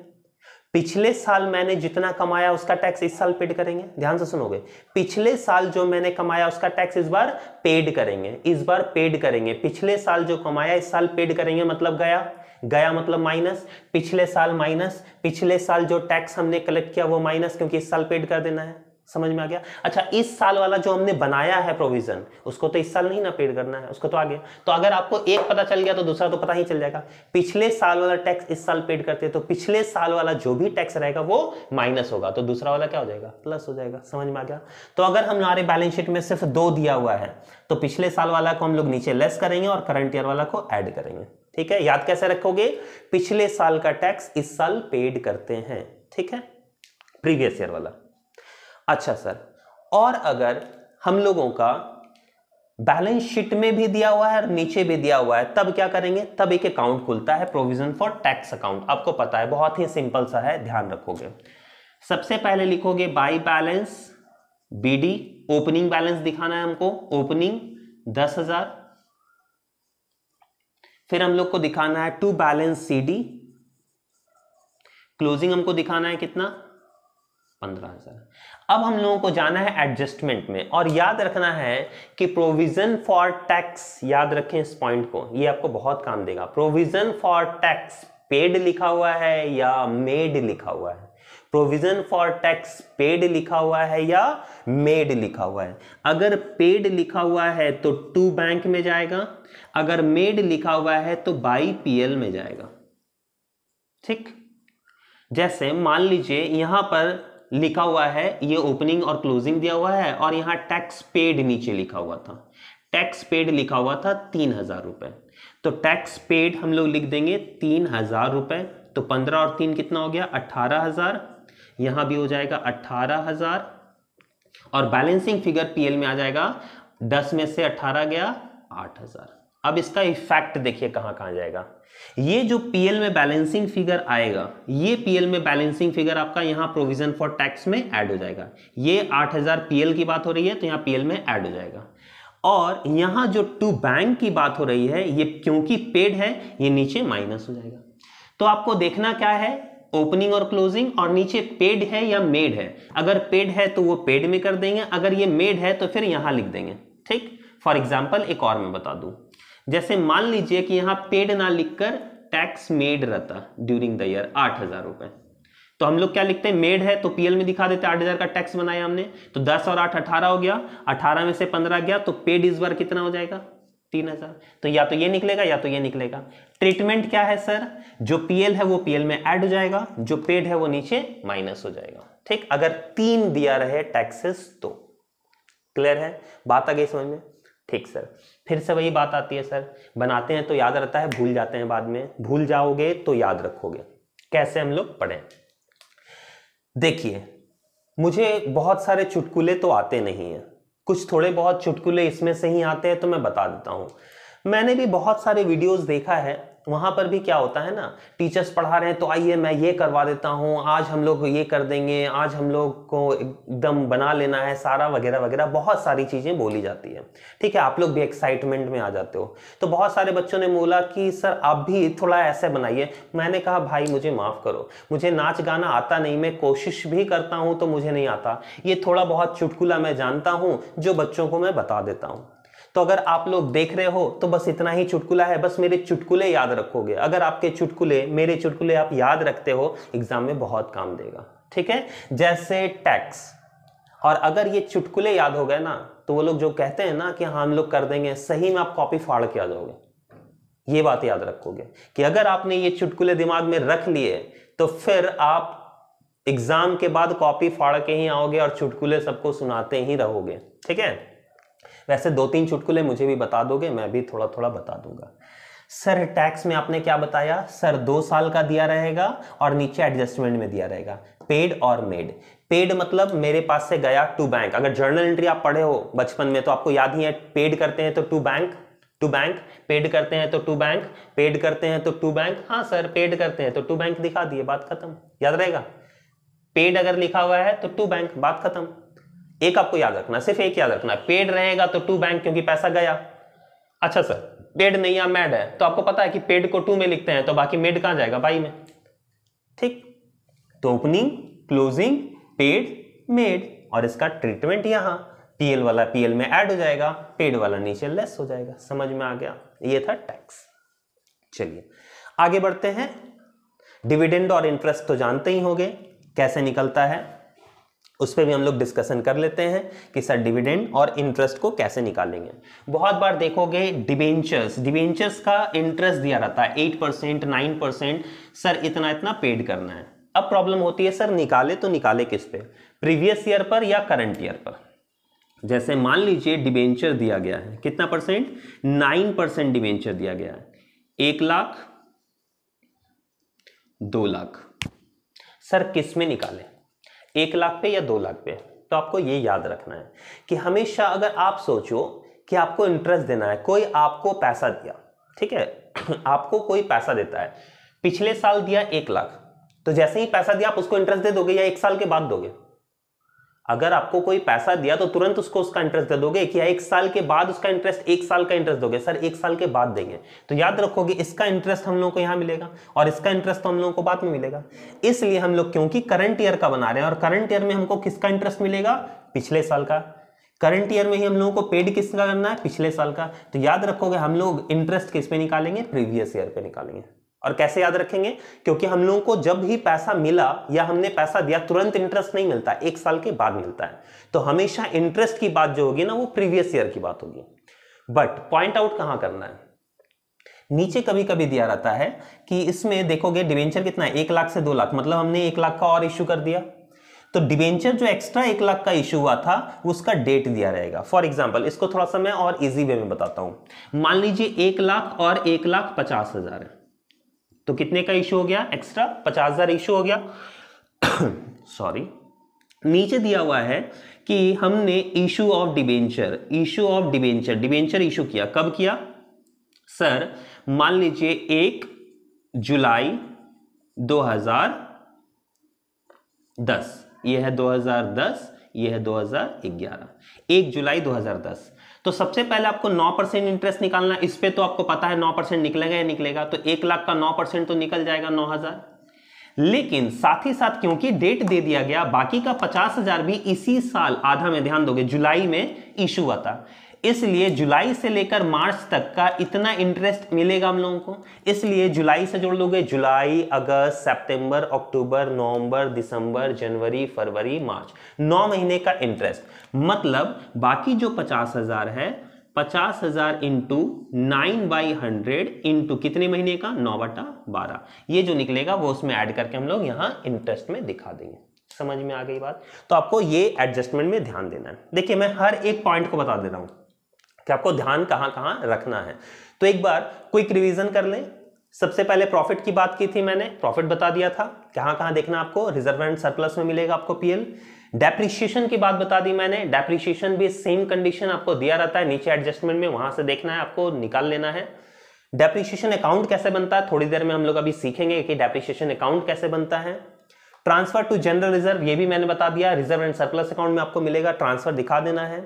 पिछले साल मैंने जितना कमाया उसका टैक्स इस साल पेड करेंगे ध्यान से सुनोगे पिछले साल जो मैंने कमाया उसका टैक्स इस बार पेड करेंगे इस बार पेड करेंगे पिछले साल जो कमाया इस साल पेड करेंगे मतलब गया गया मतलब माइनस पिछले साल माइनस पिछले साल जो टैक्स हमने कलेक्ट किया वो माइनस क्योंकि इस साल पेड कर देना है समझ में आ गया अच्छा इस साल वाला जो हमने बनाया है प्रोविजन उसको तो इस साल नहीं ना पेड करना है उसको तो आगे तो अगर आपको एक पता चल गया तो दूसरा तो पता ही चल जाएगा पिछले साल वाला टैक्स इस साल पेड करते हैं तो पिछले साल वाला जो भी टैक्स रहेगा वो माइनस होगा तो दूसरा वाला क्या हो जाएगा प्लस हो जाएगा समझ में आ गया तो अगर हमारे बैलेंस शीट में सिर्फ दो दिया हुआ है तो पिछले साल वाला को हम लोग नीचे लेस करेंगे और करंट ईयर वाला को एड करेंगे ठीक है याद कैसे रखोगे पिछले साल का टैक्स इस साल पेड करते हैं ठीक है प्रीवियस ईयर वाला अच्छा सर और अगर हम लोगों का बैलेंस शीट में भी दिया हुआ है और नीचे भी दिया हुआ है तब क्या करेंगे तब एक अकाउंट खुलता है प्रोविजन फॉर टैक्स अकाउंट आपको पता है बहुत ही सिंपल सा है ध्यान रखोगे सबसे पहले लिखोगे by balance BD opening balance दिखाना है हमको ओपनिंग दस हजार फिर हम लोग को दिखाना है टू बैलेंस सी क्लोजिंग हमको दिखाना है कितना पंद्रह हजार अब हम लोगों को जाना है एडजस्टमेंट में और याद रखना है कि प्रोविजन फॉर टैक्स याद रखें इस पॉइंट को ये आपको बहुत काम देगा प्रोविजन फॉर टैक्स पेड लिखा हुआ है या मेड लिखा हुआ है प्रोविजन फॉर टैक्स पेड लिखा हुआ है या मेड लिखा हुआ है अगर पेड लिखा हुआ है तो टू बैंक में जाएगा अगर मेड लिखा हुआ है तो बाई पीएल में जाएगा ठीक जैसे मान लीजिए यहां पर लिखा हुआ है ये ओपनिंग और क्लोजिंग दिया हुआ है और यहाँ टैक्स पेड नीचे लिखा हुआ था टैक्स पेड लिखा हुआ था तीन हजार रुपए तो टैक्स पेड हम लोग लिख देंगे तीन हजार रुपए तो पंद्रह और तीन कितना हो गया अट्ठारह हजार यहां भी हो जाएगा अट्ठारह हजार और बैलेंसिंग फिगर पीएल में आ जाएगा दस में से अट्ठारह गया आठ हजार अब इसका इफेक्ट देखिए कहां कहां जाएगा ये जो पीएल में बैलेंसिंग फिगर आएगा ये पीएल में बैलेंसिंग फिगर आपका यहाँ प्रोविजन फॉर टैक्स में ऐड हो जाएगा ये 8000 पीएल की बात हो रही है तो यहाँ पीएल में ऐड हो जाएगा और यहां जो टू बैंक की बात हो रही है ये क्योंकि पेड है ये नीचे माइनस हो जाएगा तो आपको देखना क्या है ओपनिंग और क्लोजिंग और नीचे पेड है या मेड है अगर पेड है तो वो पेड में कर देंगे अगर ये मेड है तो फिर यहां लिख देंगे ठीक फॉर एग्जाम्पल एक और मैं बता दू जैसे मान लीजिए कि यहां पेड ना लिखकर टैक्स मेड रहता ड्यूरिंग द ईयर आठ हजार रुपए तो हम लोग क्या लिखते हैं मेड है तो पीएल में दिखा देते आठ हजार का टैक्स बनाया हमने तो दस और आठ अठारह हो गया अठारह में से पंद्रह गया तो पेड इस बार कितना हो जाएगा तीन हजार तो या तो ये निकलेगा या तो ये निकलेगा ट्रीटमेंट क्या है सर जो पीएल है वो पीएल में ऐड हो जाएगा जो पेड है वो नीचे माइनस हो जाएगा ठीक अगर तीन दिया रहे टैक्सेस तो क्लियर है बात आ गई समझ में ठीक सर फिर से वही बात आती है सर बनाते हैं तो याद रहता है भूल जाते हैं बाद में भूल जाओगे तो याद रखोगे कैसे हम लोग पढ़ें देखिए मुझे बहुत सारे चुटकुले तो आते नहीं हैं कुछ थोड़े बहुत चुटकुले इसमें से ही आते हैं तो मैं बता देता हूँ मैंने भी बहुत सारे वीडियोस देखा है वहां पर भी क्या होता है ना टीचर्स पढ़ा रहे हैं तो आइए मैं ये करवा देता हूँ आज हम लोग ये कर देंगे आज हम लोग को एकदम बना लेना है सारा वगैरह वगैरह बहुत सारी चीज़ें बोली जाती है ठीक है आप लोग भी एक्साइटमेंट में आ जाते हो तो बहुत सारे बच्चों ने बोला कि सर आप भी थोड़ा ऐसे बनाइए मैंने कहा भाई मुझे माफ़ करो मुझे नाच गाना आता नहीं मैं कोशिश भी करता हूँ तो मुझे नहीं आता ये थोड़ा बहुत चुटकुला मैं जानता हूँ जो बच्चों को मैं बता देता हूँ तो अगर आप लोग देख रहे हो तो बस इतना ही चुटकुला है बस मेरे चुटकुले याद रखोगे अगर आपके चुटकुले मेरे चुटकुले आप याद रखते हो एग्जाम में बहुत काम देगा ठीक है जैसे टैक्स और अगर ये चुटकुले याद हो गए ना तो वो लोग जो कहते हैं ना कि हाँ हम लोग कर देंगे सही में आप कॉपी फाड़ के आ जाओगे ये बात याद रखोगे कि अगर आपने ये चुटकुले दिमाग में रख लिए तो फिर आप एग्जाम के बाद कॉपी फाड़ के ही आओगे और चुटकुले सबको सुनाते ही रहोगे ठीक है वैसे दो तीन चुटकुले मुझे भी बता दोगे मैं भी थोड़ा थोड़ा बता दूंगा सर टैक्स में आपने क्या बताया सर दो साल का दिया रहेगा और नीचे एडजस्टमेंट में दिया रहेगा पेड और मेड पेड मतलब मेरे पास से गया टू बैंक अगर जर्नल एंट्री आप पढ़े हो बचपन में तो आपको याद ही है पेड करते हैं तो to bank to bank paid करते हैं तो टू बैंक पेड करते हैं तो टू बैंक हाँ सर पेड करते हैं तो टू बैंक दिखा दिए बात खत्म याद रहेगा पेड अगर लिखा हुआ है तो टू बैंक बात खत्म एक आपको याद रखना सिर्फ एक याद रखना पेड रहेगा तो टू बैंक क्योंकि पैसा गया अच्छा सर पेड नहीं या मैड है तो आपको पता है कि पेड को टू में लिखते हैं तो बाकी मेड कहां जाएगा बाई में ठीक तो ओपनिंग क्लोजिंग पेड मेड और इसका ट्रीटमेंट यहां पीएल वाला पीएल में ऐड हो जाएगा पेड वाला नीचे लेस हो जाएगा समझ में आ गया ये था टैक्स चलिए आगे बढ़ते हैं डिविडेंड और इंटरेस्ट तो जानते ही होंगे कैसे निकलता है उस पर भी हम लोग डिस्कशन कर लेते हैं कि सर डिविडेंड और इंटरेस्ट को कैसे निकालेंगे बहुत बार देखोगे डिबेंचर्स डिबेंचर्स का इंटरेस्ट दिया रहता है eight percent nine percent sir इतना इतना पेड करना है अब प्रॉब्लम होती है सर निकाले तो निकाले किस पे प्रीवियस ईयर पर या करंट ईयर पर जैसे मान लीजिए डिबेंचर दिया गया है कितना परसेंट नाइन परसेंट डिबेंचर दिया गया है एक लाख दो लाख सर किस में निकाले एक लाख पे या दो लाख पे तो आपको ये याद रखना है कि हमेशा अगर आप सोचो कि आपको इंटरेस्ट देना है कोई आपको पैसा दिया ठीक है आपको कोई पैसा देता है पिछले साल दिया एक लाख तो जैसे ही पैसा दिया आप उसको इंटरेस्ट दे दोगे या एक साल के बाद दोगे अगर आपको कोई पैसा दिया तो तुरंत उसको उसका इंटरेस्ट दे दोगे या हाँ, एक साल के बाद उसका इंटरेस्ट एक साल का इंटरेस्ट दोगे सर एक साल के बाद देंगे तो याद रखोगे इसका इंटरेस्ट हम लोग को यहाँ मिलेगा और इसका इंटरेस्ट तो हम लोगों को बाद में मिलेगा इसलिए हम लोग क्योंकि करंट ईयर का बना रहे हैं और करंट ईयर में हमको किसका इंटरेस्ट मिलेगा पिछले साल का करंट ईयर में ही हम लोगों को पेड किसका करना है पिछले साल का तो याद रखोगे हम लोग इंटरेस्ट किस पे निकालेंगे प्रीवियस ईयर पे निकालेंगे और कैसे याद रखेंगे क्योंकि हम लोगों को जब भी पैसा मिला या हमने पैसा दिया तुरंत इंटरेस्ट नहीं मिलता एक साल के बाद मिलता है तो हमेशा इंटरेस्ट की बात जो होगी ना वो प्रीवियस ईयर की बात होगी बट पॉइंट आउट कहां करना है नीचे कभी कभी दिया रहता है कि इसमें देखोगे डिवेंचर कितना है एक लाख से दो लाख मतलब हमने एक लाख का और इश्यू कर दिया तो डिवेंचर जो एक्स्ट्रा एक लाख का इशू हुआ था उसका डेट दिया रहेगा फॉर एग्जाम्पल इसको थोड़ा सा मैं और इजी वे में बताता हूं मान लीजिए एक लाख और एक लाख पचास हजार है तो कितने का इशू हो गया एक्स्ट्रा पचास हज़ार इशू हो गया सॉरी नीचे दिया हुआ है कि हमने issue of debenture issue of debenture debenture issue किया कब किया सर मान लीजिए एक जुलाई 2010 ये है 2010 ये है 2011 एक जुलाई 2010 तो सबसे पहले आपको नौ परसेंट इंटरेस्ट निकालना इस पर तो आपको पता है नौ परसेंट निकलेगा या निकलेगा तो एक लाख का नौ परसेंट तो निकल जाएगा नौ हजार लेकिन साथ ही साथ क्योंकि डेट दे दिया गया बाकी का पचास हजार भी इसी साल आधा में ध्यान दोगे जुलाई में इशू हुआ था इसलिए जुलाई से लेकर मार्च तक का इतना इंटरेस्ट मिलेगा हम लोगों को इसलिए जुलाई से जोड़ लोगे जुलाई अगस्त सितंबर अक्टूबर नवंबर दिसंबर जनवरी फरवरी मार्च नौ महीने का इंटरेस्ट मतलब बाकी जो पचास हजार है पचास हजार into nine by hundred into कितने महीने का नौ बटा बारह ये जो निकलेगा वो उसमें ऐड करके हम लोग यहाँ इंटरेस्ट में दिखा देंगे समझ में आ गई बात तो आपको ये एडजस्टमेंट में ध्यान देना है देखिए मैं हर एक पॉइंट को बता दे रहा हूँ कि आपको ध्यान कहां कहां रखना है तो एक बार क्विक रिवीजन कर लें सबसे पहले प्रॉफिट की बात की थी मैंने प्रॉफिट बता दिया था कहां कहां देखना आपको रिजर्व एंड सरप्लस में मिलेगा आपको पीएल डेप्रिशिएशन की बात बता दी मैंने डेप्रिशिएशन भी सेम कंडीशन आपको दिया रहता है नीचे एडजस्टमेंट में वहां से देखना है आपको निकाल लेना है डेप्रिशिएशन अकाउंट कैसे बनता है थोड़ी देर में हम लोग अभी सीखेंगे कि डेप्रिशिएशन अकाउंट कैसे बनता है ट्रांसफर टू जनरल रिजर्व ये भी मैंने बता दिया रिजर्व एंड सरप्लस अकाउंट में आपको मिलेगा ट्रांसफर दिखा देना है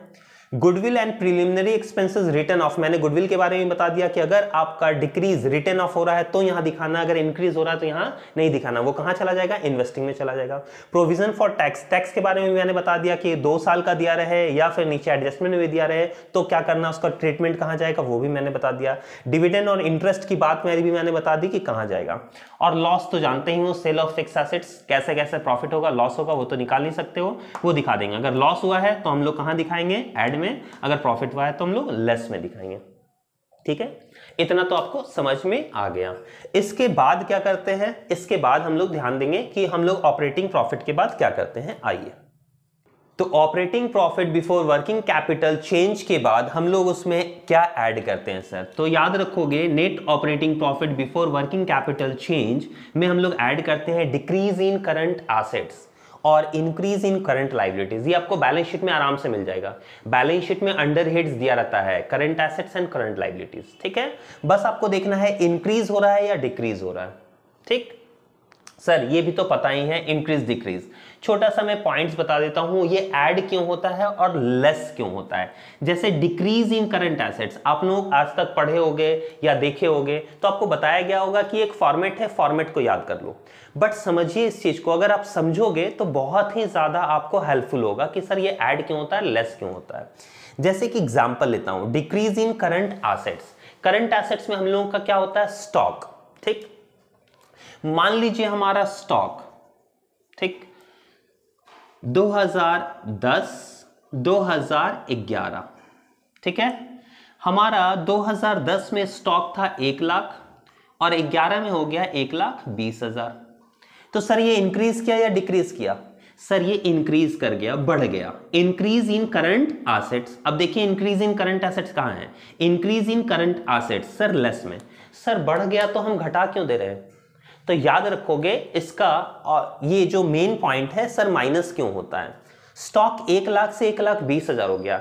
goodwill and preliminary expenses return of मैंने गुडविल के बारे में बता दिया कि अगर आपका डिक्रीज रिटर्न ऑफ हो रहा है तो यहां दिखाना अगर इंक्रीज हो रहा है तो यहां नहीं दिखाना वो कहां चला जाएगा इन्वेस्टिंग में चला जाएगा प्रोविजन फॉर टैक्स टैक्स के बारे में मैंने बता दिया कि दो साल का दिया रहे या फिर नीचे एडजस्टमेंट में दिया रहे तो क्या करना उसका ट्रीटमेंट कहां जाएगा वो भी मैंने बता दिया डिविडेंड और इंटरेस्ट की बात मेरी भी मैंने बता दी कि कहां जाएगा और लॉस तो जानते ही हो सेल ऑफ फिक्स एसेट्स कैसे कैसे प्रॉफिट होगा लॉस होगा वो तो निकाल नहीं सकते हो वो दिखा देंगे अगर लॉस हुआ है तो हम लोग कहां दिखाएंगे एड में अगर प्रॉफिट हुआ है तो हम लोग लेस में दिखाएंगे ठीक है इतना तो आपको समझ में आ गया इसके बाद क्या करते हैं इसके बाद हम लोग ध्यान देंगे कि हम लोग ऑपरेटिंग प्रॉफिट के बाद क्या करते हैं आइए तो operating profit before working capital change के बाद हम लोग उसमें क्या ऐड करते हैं सर तो याद रखोगे net operating profit before working capital change में हम लोग ऐड करते हैं डिक्रीज इन करंट एसेट्स और इंक्रीज इन करंट लाइबिलिटीज ये आपको बैलेंस शीट में आराम से मिल जाएगा बैलेंस शीट में अंडर हेड्स दिया रहता है current assets and current liabilities ठीक है बस आपको देखना है इंक्रीज हो रहा है या डिक्रीज हो रहा है ठीक सर ये भी तो पता ही है इंक्रीज डिक्रीज छोटा सा मैं पॉइंट्स बता देता हूं ये ऐड क्यों होता है और लेस क्यों होता है जैसे डिक्रीज इन करंट एसेट्स आप लोग आज तक पढ़े होगे या देखे होगे तो आपको बताया गया होगा कि एक फॉर्मेट है फॉर्मेट को याद कर लो बट समझिए इस चीज़ को अगर आप समझोगे तो बहुत ही ज़्यादा आपको हेल्पफुल होगा कि सर ये ऐड क्यों होता है लेस क्यों होता है जैसे कि एग्जाम्पल लेता हूँ decrease in current assets current assets में हम लोगों का क्या होता है स्टॉक ठीक मान लीजिए हमारा स्टॉक ठीक 2010 2011 ठीक है हमारा 2010 में स्टॉक था एक लाख और 11 में हो गया एक लाख बीस हजार तो सर ये इंक्रीज किया या डिक्रीज किया सर ये इंक्रीज कर गया बढ़ गया इंक्रीज इन करंट एसेट्स अब देखिए इंक्रीज इन करंट एसेट्स कहाँ है increase in current assets sir less में सर बढ़ गया तो हम घटा क्यों दे रहे हैं तो याद रखोगे इसका ये जो मेन पॉइंट है सर माइनस क्यों होता है स्टॉक एक लाख से एक लाख बीस हजार हो गया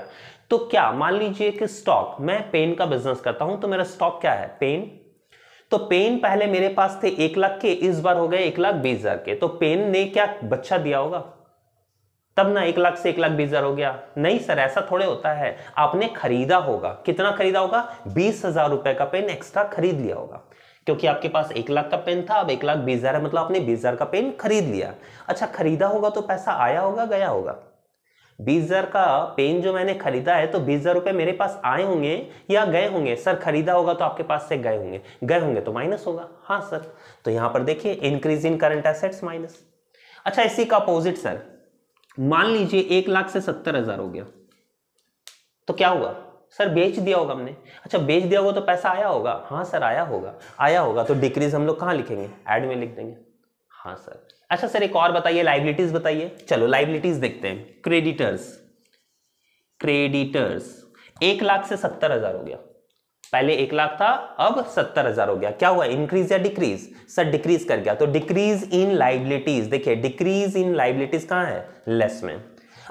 तो क्या मान लीजिए कि स्टॉक मैं पेन का बिजनेस करता हूं तो मेरा स्टॉक क्या है पेन तो पेन पहले मेरे पास थे एक लाख के इस बार हो गए एक लाख बीस हजार के तो पेन ने क्या बच्चा दिया होगा तब ना एक लाख से एक लाख बीस हजार हो गया नहीं सर ऐसा थोड़े होता है आपने खरीदा होगा कितना खरीदा होगा बीस हजार रुपए का पेन एक्स्ट्रा खरीद लिया होगा क्योंकि आपके पास एक लाख का पेन था अब एक लाख बीस हज़ार है मतलब आपने बीस हज़ार का पेन खरीद लिया अच्छा खरीदा होगा तो पैसा आया होगा गया होगा बीस हज़ार का पेन जो मैंने खरीदा है तो बीस हज़ार रुपये मेरे पास आए होंगे या गए होंगे सर खरीदा होगा तो आपके पास से गए होंगे गए होंगे तो माइनस होगा हाँ सर तो यहां पर देखिए increase in current assets minus अच्छा इसी का अपोजिट सर मान लीजिए एक लाख से सत्तर हज़ार हो गया तो क्या हुआ सर बेच दिया होगा हमने अच्छा बेच दिया होगा तो पैसा आया होगा हाँ सर आया होगा आया होगा तो डिक्रीज हम लोग कहाँ लिखेंगे एड में लिख देंगे हाँ सर अच्छा सर एक और बताइए लाइबिलिटीज बताइए चलो लाइबिलिटीज देखते हैं क्रेडिटर्स क्रेडिटर्स एक लाख से सत्तर हजार हो गया पहले एक लाख था अब सत्तर हजार हो गया क्या हुआ इंक्रीज या डिक्रीज सर डिक्रीज कर गया तो डिक्रीज इन लाइबिलिटीज देखिए डिक्रीज इन लाइबिलिटीज कहाँ है लेस में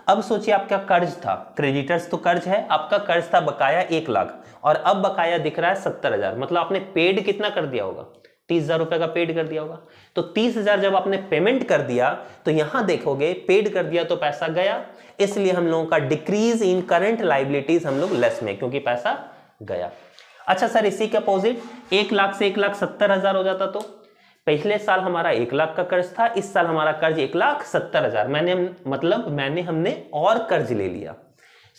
अब सोचिए आपका कर्ज था क्रेडिटर्स तो कर्ज है आपका कर्ज था बकाया एक लाख और अब बकाया दिख रहा है सत्तर हजार मतलब आपने पेड कितना कर दिया होगा तीस हजार रुपए का पेड कर दिया होगा तो तीस हजार जब आपने पेमेंट कर दिया तो यहां देखोगे पेड कर दिया तो पैसा गया इसलिए हम लोगों का डिक्रीज इन करंट लाइबिलिटीज हम लोग लेस में क्योंकि पैसा गया अच्छा सर इसी के अपोजिट एक लाख से एक लाख सत्तर हजार हो जाता तो पिछले साल हमारा एक लाख का कर्ज था इस साल हमारा कर्ज एक लाख सत्तर हजार मैंने मतलब मैंने हमने और कर्ज ले लिया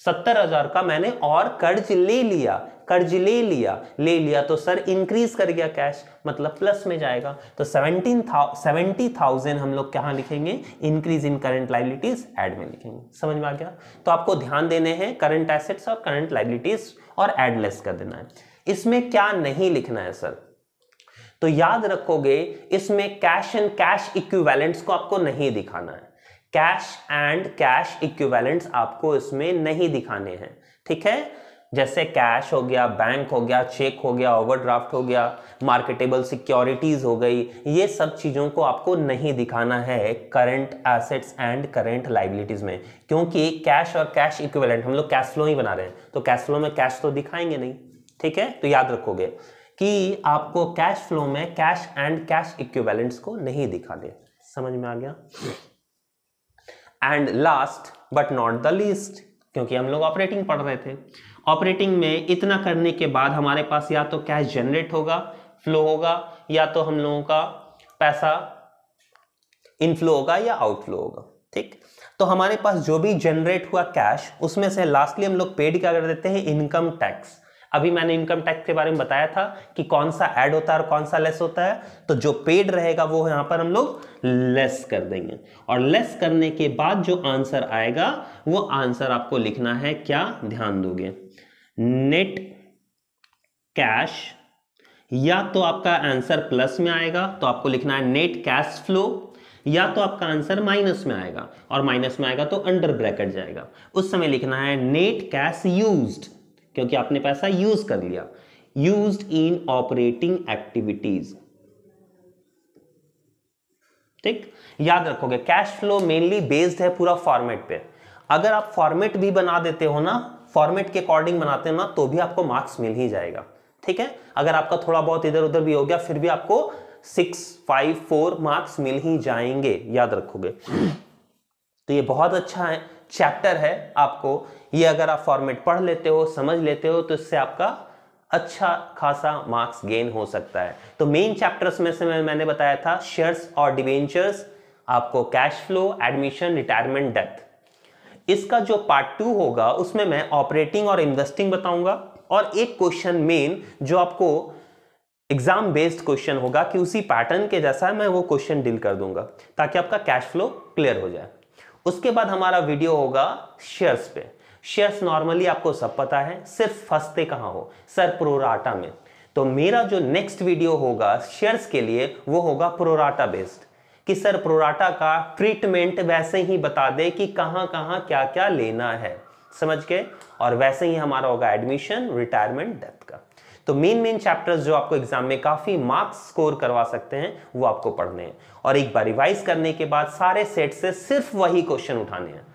सत्तर हजार का मैंने और कर्ज ले लिया कर्ज ले लिया ले लिया तो सर इंक्रीज कर गया कैश मतलब प्लस में जाएगा तो सेवनटीन सेवेंटी थाउजेंड हम लोग कहाँ लिखेंगे increase in current liabilities add में लिखेंगे समझ में आ गया तो आपको ध्यान देने हैं करंट एसेट्स और करंट लाइबिलिटीज और एड लेस कर देना है इसमें क्या नहीं लिखना है सर तो याद रखोगे इसमें कैश एंड कैश इक्विवेलेंट्स को आपको नहीं दिखाना है कैश एंड कैश इक्विवेलेंट्स आपको इसमें नहीं दिखाने हैं ठीक है जैसे कैश हो गया बैंक हो गया चेक हो गया ओवरड्राफ्ट हो गया मार्केटेबल सिक्योरिटीज हो गई ये सब चीज़ों को आपको नहीं दिखाना है current assets and current liabilities में क्योंकि कैश और कैश इक्विवेलेंट हम लोग कैश फ्लो ही बना रहे हैं तो कैश फ्लो में कैश तो दिखाएंगे नहीं ठीक है तो याद रखोगे कि आपको कैश फ्लो में कैश एंड कैश इक्विवेलेंट्स को नहीं दिखा दे समझ में आ गया and last but not the least क्योंकि हम लोग ऑपरेटिंग पढ़ रहे थे ऑपरेटिंग में इतना करने के बाद हमारे पास या तो कैश जनरेट होगा फ्लो होगा या तो हम लोगों का पैसा इनफ्लो होगा या आउटफ्लो होगा ठीक तो हमारे पास जो भी जनरेट हुआ कैश उसमें से लास्टली हम लोग पेड क्या कर देते हैं इनकम टैक्स अभी मैंने इनकम टैक्स के बारे में बताया था कि कौन सा ऐड होता है और कौन सा लेस होता है तो जो पेड रहेगा वो यहां पर हम लोग लेस कर देंगे और लेस करने के बाद जो आंसर आएगा वो आंसर आपको लिखना है क्या ध्यान दोगे नेट कैश या तो आपका आंसर प्लस में आएगा तो आपको लिखना है नेट कैश फ्लो या तो आपका आंसर माइनस में आएगा और माइनस में आएगा तो अंडर ब्रैकेट जाएगा उस समय लिखना है नेट कैश यूज्ड क्योंकि आपने पैसा यूज कर लिया यूज इन ऑपरेटिंग एक्टिविटीज ठीक याद रखोगे कैश फ्लो मेनली बेस्ड है पूरा फॉर्मेट पे अगर आप फॉर्मेट भी बना देते हो ना फॉर्मेट के अकॉर्डिंग बनाते हो ना तो भी आपको मार्क्स मिल ही जाएगा ठीक है अगर आपका थोड़ा बहुत इधर उधर भी हो गया फिर भी आपको सिक्स फाइव फोर मार्क्स मिल ही जाएंगे याद रखोगे तो ये बहुत अच्छा है चैप्टर है आपको ये अगर आप फॉर्मेट पढ़ लेते हो समझ लेते हो तो इससे आपका अच्छा खासा मार्क्स गेन हो सकता है तो मेन चैप्टर्स में से मैं, मैंने बताया था शेयर्स और डिवेंचर्स आपको cash flow admission retirement death इसका जो पार्ट टू होगा उसमें मैं ऑपरेटिंग और इन्वेस्टिंग बताऊंगा और एक क्वेश्चन मेन जो आपको एग्जाम बेस्ड क्वेश्चन होगा कि उसी पैटर्न के जैसा मैं वो क्वेश्चन डील कर दूंगा ताकि आपका कैश फ्लो क्लियर हो जाए उसके बाद हमारा वीडियो होगा शेयर्स पे शेयर्स नॉर्मली आपको सब पता है सिर्फ फंसते कहाँ हो सर प्रोराटा में तो मेरा जो नेक्स्ट वीडियो होगा शेयर्स के लिए वो होगा प्रोराटा बेस्ड कि सर प्रोराटा का ट्रीटमेंट वैसे ही बता दे कि कहाँ कहाँ क्या क्या लेना है समझ के और वैसे ही हमारा होगा एडमिशन रिटायरमेंट डेथ का तो मेन मेन चैप्टर्स जो आपको एग्जाम में काफ़ी मार्क्स स्कोर करवा सकते हैं वो आपको पढ़ने हैं और एक बार रिवाइज करने के बाद सारे सेट से सिर्फ वही क्वेश्चन उठाने हैं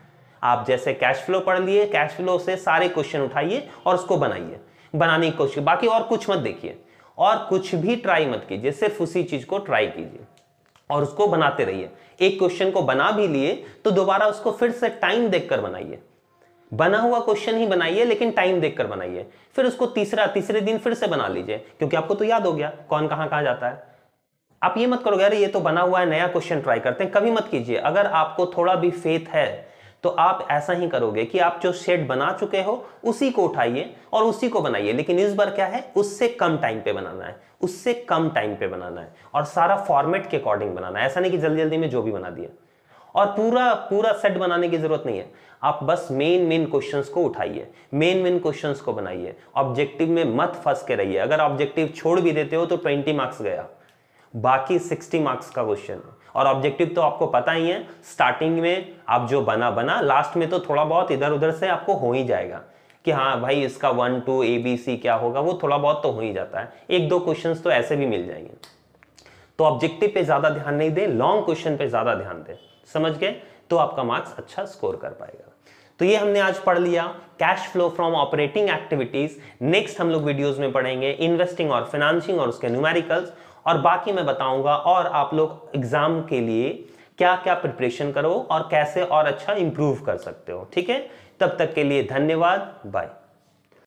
आप जैसे कैश फ्लो पढ़ लिए कैश फ्लो से सारे क्वेश्चन उठाइए और उसको बनाइए बनाने की कोशिश बाकी और कुछ मत देखिए और कुछ भी ट्राई मत कीजिए सिर्फ उसी चीज़ को ट्राई कीजिए और उसको बनाते रहिए एक क्वेश्चन को बना भी लिए तो दोबारा उसको फिर से टाइम देखकर बनाइए बना हुआ क्वेश्चन ही बनाइए लेकिन टाइम देखकर बनाइए फिर उसको तीसरा तीसरे दिन फिर से बना लीजिए क्योंकि आपको तो याद हो गया कौन कहाँ कहाँ जाता है आप ये मत करोगे अरे ये तो बना हुआ है नया क्वेश्चन ट्राई करते हैं कभी मत कीजिए अगर आपको थोड़ा भी फेथ है तो आप ऐसा ही करोगे कि आप जो शेड बना चुके हो उसी को उठाइए और उसी को बनाइए लेकिन इस बार क्या है उससे कम टाइम पे बनाना है उससे कम टाइम पे बनाना है और सारा फॉर्मेट के अकॉर्डिंग बनाना है ऐसा नहीं कि जल्दी जल्दी में जो भी बना दिया और पूरा पूरा सेट बनाने की जरूरत नहीं है आप बस मेन मेन क्वेश्चंस को उठाइए मेन मेन क्वेश्चंस को बनाइए ऑब्जेक्टिव में मत फंस के रहिए अगर ऑब्जेक्टिव छोड़ भी देते हो तो ट्वेंटी मार्क्स गया बाकी सिक्सटी मार्क्स का क्वेश्चन है और ऑब्जेक्टिव तो आपको पता ही है स्टार्टिंग में आप जो बना बना लास्ट में तो थोड़ा बहुत इधर उधर से आपको हो ही जाएगा कि हाँ भाई इसका one two A B C क्या होगा वो थोड़ा बहुत तो हो ही जाता है एक दो क्वेश्चन तो ऐसे भी मिल जाएंगे तो ऑब्जेक्टिव पे ज़्यादा ध्यान नहीं दें लॉन्ग क्वेश्चन पे ज़्यादा ध्यान दें समझ गए तो आपका मार्क्स अच्छा स्कोर कर पाएगा तो ये हमने आज पढ़ लिया cash flow from operating activities next हम लोग वीडियोस में पढ़ेंगे इन्वेस्टिंग और फाइनेंसिंग और उसके न्यूमेरिकल्स और बाकी मैं बताऊंगा और आप लोग एग्जाम के लिए क्या क्या प्रिपरेशन करो और कैसे और अच्छा इंप्रूव कर सकते हो ठीक है तब तक के लिए धन्यवाद बाय